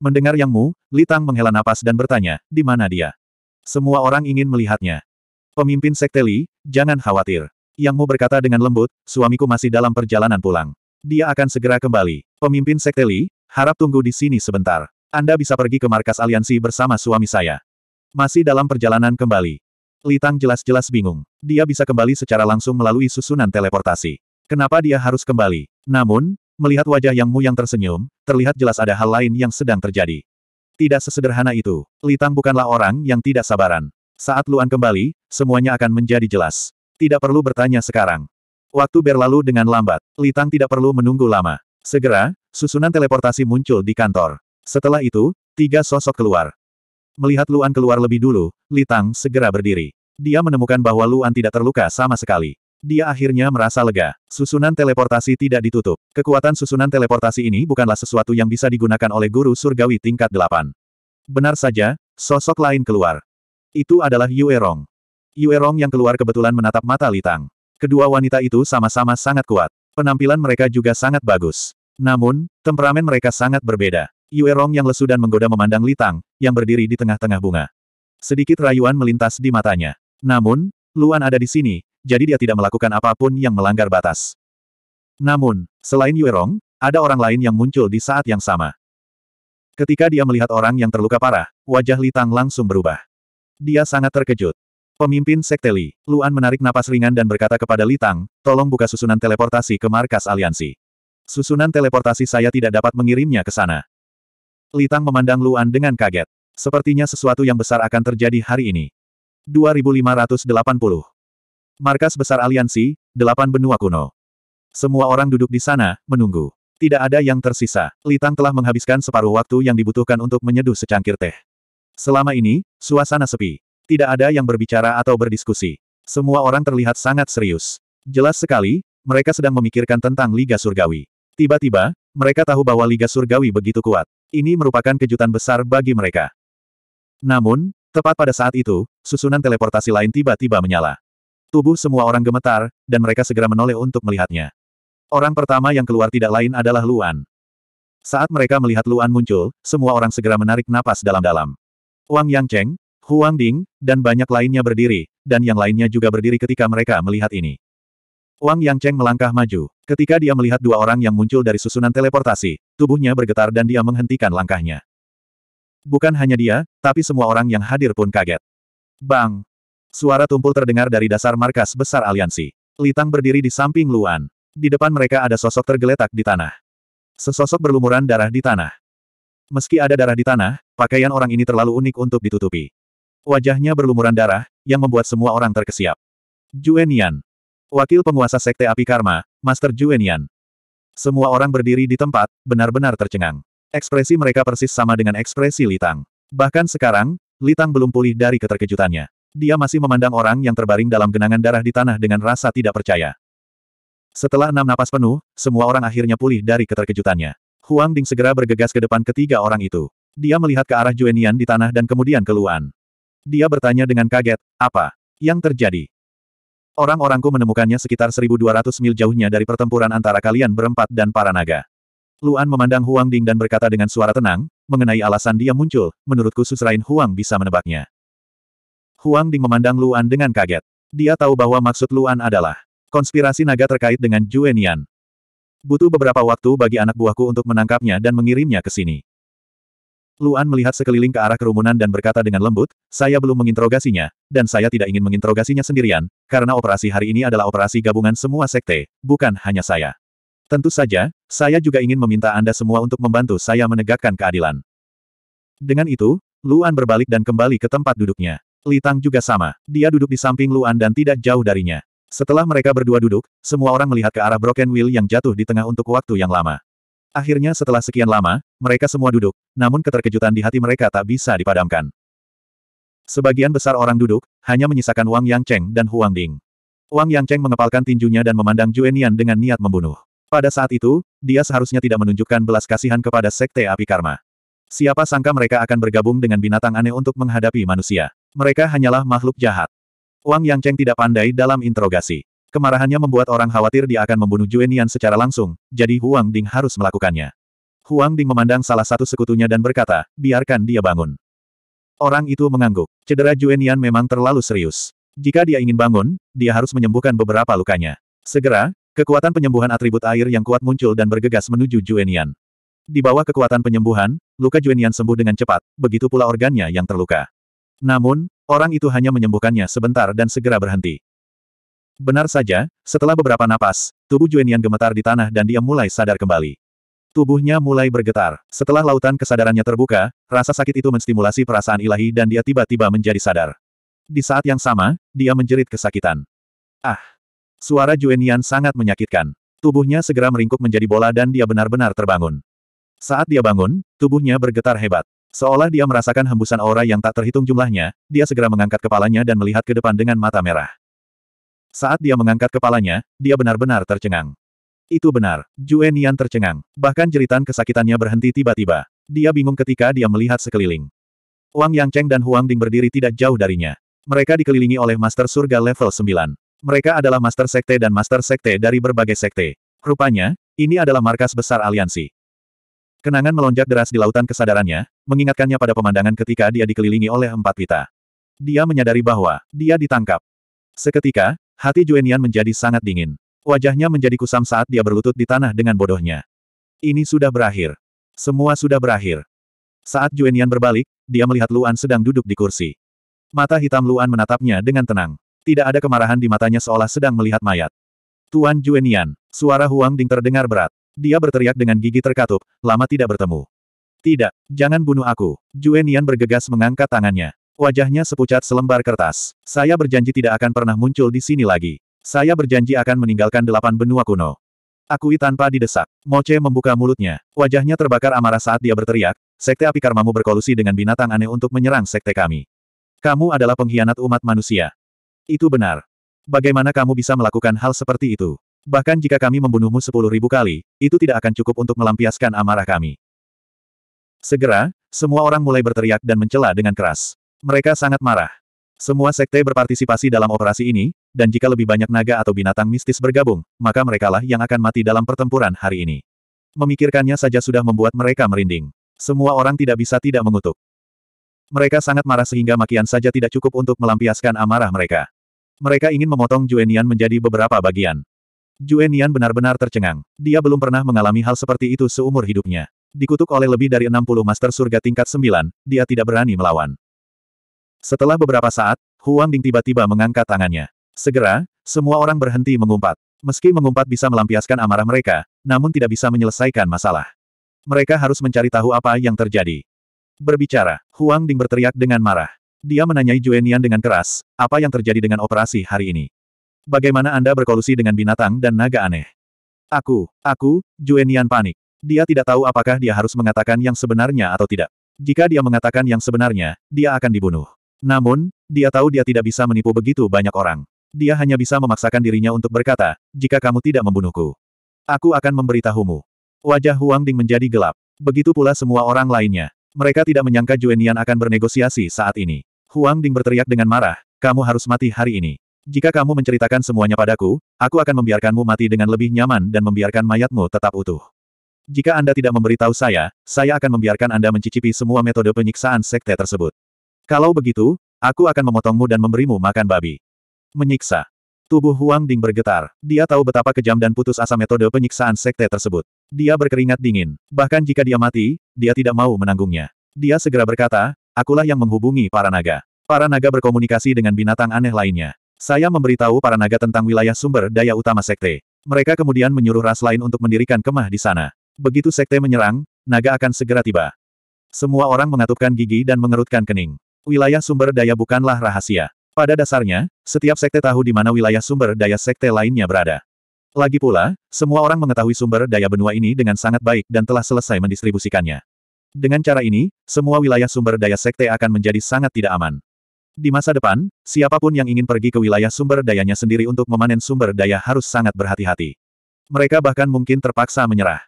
Mendengar Yang Mu, Li menghela napas dan bertanya, di mana dia? Semua orang ingin melihatnya. Pemimpin Sekte Li, jangan khawatir. Yang Mu berkata dengan lembut, suamiku masih dalam perjalanan pulang. Dia akan segera kembali. Pemimpin Sekte Li, Harap tunggu di sini sebentar. Anda bisa pergi ke markas aliansi bersama suami saya. Masih dalam perjalanan kembali. Litang jelas-jelas bingung. Dia bisa kembali secara langsung melalui susunan teleportasi. Kenapa dia harus kembali? Namun, melihat wajah Yang Mu yang tersenyum, terlihat jelas ada hal lain yang sedang terjadi. Tidak sesederhana itu. Litang bukanlah orang yang tidak sabaran. Saat Luan kembali, semuanya akan menjadi jelas. Tidak perlu bertanya sekarang. Waktu berlalu dengan lambat. Litang tidak perlu menunggu lama. Segera, Susunan teleportasi muncul di kantor. Setelah itu, tiga sosok keluar. Melihat Luan keluar lebih dulu, Litang segera berdiri. Dia menemukan bahwa Luan tidak terluka sama sekali. Dia akhirnya merasa lega. Susunan teleportasi tidak ditutup. Kekuatan susunan teleportasi ini bukanlah sesuatu yang bisa digunakan oleh guru surgawi tingkat delapan. Benar saja, sosok lain keluar. Itu adalah Yue Rong. Yue Rong yang keluar kebetulan menatap mata Litang. Kedua wanita itu sama-sama sangat kuat. Penampilan mereka juga sangat bagus. Namun, temperamen mereka sangat berbeda. Yue Rong yang lesu dan menggoda memandang Litang, yang berdiri di tengah-tengah bunga. Sedikit rayuan melintas di matanya. Namun, Luan ada di sini, jadi dia tidak melakukan apapun yang melanggar batas. Namun, selain Yue Rong, ada orang lain yang muncul di saat yang sama. Ketika dia melihat orang yang terluka parah, wajah Litang langsung berubah. Dia sangat terkejut. Pemimpin Sekte Li, Luan menarik napas ringan dan berkata kepada Litang, tolong buka susunan teleportasi ke markas aliansi. Susunan teleportasi saya tidak dapat mengirimnya ke sana. Litang memandang Luan dengan kaget. Sepertinya sesuatu yang besar akan terjadi hari ini. 2580. Markas besar aliansi, delapan benua kuno. Semua orang duduk di sana, menunggu. Tidak ada yang tersisa. Litang telah menghabiskan separuh waktu yang dibutuhkan untuk menyeduh secangkir teh. Selama ini, suasana sepi. Tidak ada yang berbicara atau berdiskusi. Semua orang terlihat sangat serius. Jelas sekali, mereka sedang memikirkan tentang Liga Surgawi. Tiba-tiba, mereka tahu bahwa Liga Surgawi begitu kuat. Ini merupakan kejutan besar bagi mereka. Namun, tepat pada saat itu, susunan teleportasi lain tiba-tiba menyala. Tubuh semua orang gemetar, dan mereka segera menoleh untuk melihatnya. Orang pertama yang keluar tidak lain adalah Luan. Saat mereka melihat Luan muncul, semua orang segera menarik napas dalam-dalam. Wang Yangcheng, Huang Ding, dan banyak lainnya berdiri, dan yang lainnya juga berdiri ketika mereka melihat ini. Wang Yangcheng melangkah maju. Ketika dia melihat dua orang yang muncul dari susunan teleportasi, tubuhnya bergetar dan dia menghentikan langkahnya. Bukan hanya dia, tapi semua orang yang hadir pun kaget. Bang! Suara tumpul terdengar dari dasar markas besar aliansi. Litang berdiri di samping Luan. Di depan mereka ada sosok tergeletak di tanah. Sesosok berlumuran darah di tanah. Meski ada darah di tanah, pakaian orang ini terlalu unik untuk ditutupi. Wajahnya berlumuran darah, yang membuat semua orang terkesiap. Juenian, Wakil penguasa Sekte Api Karma, Master Juenian. Semua orang berdiri di tempat, benar-benar tercengang. Ekspresi mereka persis sama dengan ekspresi Litang. Bahkan sekarang, Litang belum pulih dari keterkejutannya. Dia masih memandang orang yang terbaring dalam genangan darah di tanah dengan rasa tidak percaya. Setelah enam napas penuh, semua orang akhirnya pulih dari keterkejutannya. Huang Ding segera bergegas ke depan ketiga orang itu. Dia melihat ke arah Juenian di tanah dan kemudian keluhan. Dia bertanya dengan kaget, apa yang terjadi? Orang-orangku menemukannya sekitar 1200 mil jauhnya dari pertempuran antara kalian berempat dan para naga. Luan memandang Huang Ding dan berkata dengan suara tenang, mengenai alasan dia muncul, menurutku susrain Huang bisa menebaknya. Huang Ding memandang Luan dengan kaget. Dia tahu bahwa maksud Luan adalah konspirasi naga terkait dengan Juenian. Butuh beberapa waktu bagi anak buahku untuk menangkapnya dan mengirimnya ke sini. Luan melihat sekeliling ke arah kerumunan dan berkata dengan lembut, saya belum menginterogasinya, dan saya tidak ingin menginterogasinya sendirian, karena operasi hari ini adalah operasi gabungan semua sekte, bukan hanya saya. Tentu saja, saya juga ingin meminta Anda semua untuk membantu saya menegakkan keadilan. Dengan itu, Luan berbalik dan kembali ke tempat duduknya. Li Tang juga sama, dia duduk di samping Luan dan tidak jauh darinya. Setelah mereka berdua duduk, semua orang melihat ke arah Broken Wheel yang jatuh di tengah untuk waktu yang lama. Akhirnya setelah sekian lama, mereka semua duduk, namun keterkejutan di hati mereka tak bisa dipadamkan. Sebagian besar orang duduk, hanya menyisakan Wang Yang Cheng dan Huang Ding. Wang Yang Cheng mengepalkan tinjunya dan memandang Juenian dengan niat membunuh. Pada saat itu, dia seharusnya tidak menunjukkan belas kasihan kepada Sekte Api Karma. Siapa sangka mereka akan bergabung dengan binatang aneh untuk menghadapi manusia. Mereka hanyalah makhluk jahat. Wang Yang Cheng tidak pandai dalam interogasi. Kemarahannya membuat orang khawatir dia akan membunuh Juenian secara langsung, jadi Huang Ding harus melakukannya. Huang Ding memandang salah satu sekutunya dan berkata, biarkan dia bangun. Orang itu mengangguk. Cedera Juenian memang terlalu serius. Jika dia ingin bangun, dia harus menyembuhkan beberapa lukanya. Segera, kekuatan penyembuhan atribut air yang kuat muncul dan bergegas menuju Juenian. Di bawah kekuatan penyembuhan, luka Juenian sembuh dengan cepat, begitu pula organnya yang terluka. Namun, orang itu hanya menyembuhkannya sebentar dan segera berhenti. Benar saja, setelah beberapa napas, tubuh Juenian gemetar di tanah dan dia mulai sadar kembali. Tubuhnya mulai bergetar. Setelah lautan kesadarannya terbuka, rasa sakit itu menstimulasi perasaan ilahi dan dia tiba-tiba menjadi sadar. Di saat yang sama, dia menjerit kesakitan. Ah! Suara Juenian sangat menyakitkan. Tubuhnya segera meringkuk menjadi bola dan dia benar-benar terbangun. Saat dia bangun, tubuhnya bergetar hebat. Seolah dia merasakan hembusan aura yang tak terhitung jumlahnya, dia segera mengangkat kepalanya dan melihat ke depan dengan mata merah. Saat dia mengangkat kepalanya, dia benar-benar tercengang. Itu benar, Jue Nian tercengang. Bahkan jeritan kesakitannya berhenti tiba-tiba. Dia bingung ketika dia melihat sekeliling. Wang Yang Cheng dan Huang Ding berdiri tidak jauh darinya. Mereka dikelilingi oleh Master Surga level 9. Mereka adalah Master Sekte dan Master Sekte dari berbagai sekte. Rupanya, ini adalah markas besar aliansi. Kenangan melonjak deras di lautan kesadarannya, mengingatkannya pada pemandangan ketika dia dikelilingi oleh empat pita. Dia menyadari bahwa, dia ditangkap. Seketika, Hati Juenian menjadi sangat dingin. Wajahnya menjadi kusam saat dia berlutut di tanah dengan bodohnya. Ini sudah berakhir. Semua sudah berakhir. Saat Juenian berbalik, dia melihat Luan sedang duduk di kursi. Mata hitam Luan menatapnya dengan tenang. Tidak ada kemarahan di matanya seolah sedang melihat mayat. Tuan Juenian, suara Huang Ding terdengar berat. Dia berteriak dengan gigi terkatup, lama tidak bertemu. Tidak, jangan bunuh aku. Juenian bergegas mengangkat tangannya. Wajahnya sepucat selembar kertas. Saya berjanji tidak akan pernah muncul di sini lagi. Saya berjanji akan meninggalkan delapan benua kuno. Akui tanpa didesak. Moce membuka mulutnya. Wajahnya terbakar amarah saat dia berteriak, Sekte api karmamu berkolusi dengan binatang aneh untuk menyerang sekte kami. Kamu adalah pengkhianat umat manusia. Itu benar. Bagaimana kamu bisa melakukan hal seperti itu? Bahkan jika kami membunuhmu sepuluh ribu kali, itu tidak akan cukup untuk melampiaskan amarah kami. Segera, semua orang mulai berteriak dan mencela dengan keras. Mereka sangat marah. Semua sekte berpartisipasi dalam operasi ini, dan jika lebih banyak naga atau binatang mistis bergabung, maka merekalah yang akan mati dalam pertempuran hari ini. Memikirkannya saja sudah membuat mereka merinding. Semua orang tidak bisa tidak mengutuk. Mereka sangat marah sehingga makian saja tidak cukup untuk melampiaskan amarah mereka. Mereka ingin memotong Juenian menjadi beberapa bagian. Juenian benar-benar tercengang. Dia belum pernah mengalami hal seperti itu seumur hidupnya. Dikutuk oleh lebih dari 60 master surga tingkat 9, dia tidak berani melawan. Setelah beberapa saat, Huang Ding tiba-tiba mengangkat tangannya. Segera, semua orang berhenti mengumpat. Meski mengumpat bisa melampiaskan amarah mereka, namun tidak bisa menyelesaikan masalah. Mereka harus mencari tahu apa yang terjadi. Berbicara, Huang Ding berteriak dengan marah. Dia menanyai Juenian dengan keras, apa yang terjadi dengan operasi hari ini? Bagaimana Anda berkolusi dengan binatang dan naga aneh? Aku, aku, Juenian panik. Dia tidak tahu apakah dia harus mengatakan yang sebenarnya atau tidak. Jika dia mengatakan yang sebenarnya, dia akan dibunuh. Namun, dia tahu dia tidak bisa menipu begitu banyak orang. Dia hanya bisa memaksakan dirinya untuk berkata, jika kamu tidak membunuhku, aku akan memberitahumu. Wajah Huang Ding menjadi gelap. Begitu pula semua orang lainnya. Mereka tidak menyangka Juenian akan bernegosiasi saat ini. Huang Ding berteriak dengan marah, kamu harus mati hari ini. Jika kamu menceritakan semuanya padaku, aku akan membiarkanmu mati dengan lebih nyaman dan membiarkan mayatmu tetap utuh. Jika Anda tidak memberitahu saya, saya akan membiarkan Anda mencicipi semua metode penyiksaan sekte tersebut. Kalau begitu, aku akan memotongmu dan memberimu makan babi. Menyiksa. Tubuh Huang Ding bergetar. Dia tahu betapa kejam dan putus asa metode penyiksaan sekte tersebut. Dia berkeringat dingin. Bahkan jika dia mati, dia tidak mau menanggungnya. Dia segera berkata, akulah yang menghubungi para naga. Para naga berkomunikasi dengan binatang aneh lainnya. Saya memberitahu para naga tentang wilayah sumber daya utama sekte. Mereka kemudian menyuruh ras lain untuk mendirikan kemah di sana. Begitu sekte menyerang, naga akan segera tiba. Semua orang mengatupkan gigi dan mengerutkan kening. Wilayah sumber daya bukanlah rahasia. Pada dasarnya, setiap sekte tahu di mana wilayah sumber daya sekte lainnya berada. Lagi pula, semua orang mengetahui sumber daya benua ini dengan sangat baik dan telah selesai mendistribusikannya. Dengan cara ini, semua wilayah sumber daya sekte akan menjadi sangat tidak aman. Di masa depan, siapapun yang ingin pergi ke wilayah sumber dayanya sendiri untuk memanen sumber daya harus sangat berhati-hati. Mereka bahkan mungkin terpaksa menyerah.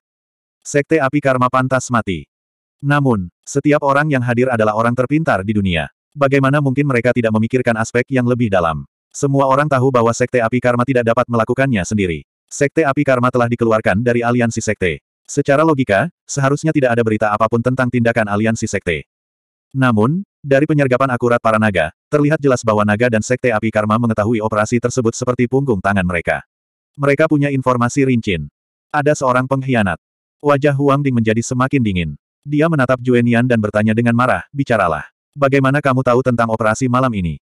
Sekte api karma pantas mati. Namun, setiap orang yang hadir adalah orang terpintar di dunia. Bagaimana mungkin mereka tidak memikirkan aspek yang lebih dalam? Semua orang tahu bahwa Sekte Api Karma tidak dapat melakukannya sendiri. Sekte Api Karma telah dikeluarkan dari aliansi Sekte. Secara logika, seharusnya tidak ada berita apapun tentang tindakan aliansi Sekte. Namun, dari penyergapan akurat para naga, terlihat jelas bahwa naga dan Sekte Api Karma mengetahui operasi tersebut seperti punggung tangan mereka. Mereka punya informasi rincin. Ada seorang pengkhianat. Wajah Huang Ding menjadi semakin dingin. Dia menatap Juenian dan bertanya dengan marah, bicaralah. Bagaimana kamu tahu tentang operasi malam ini?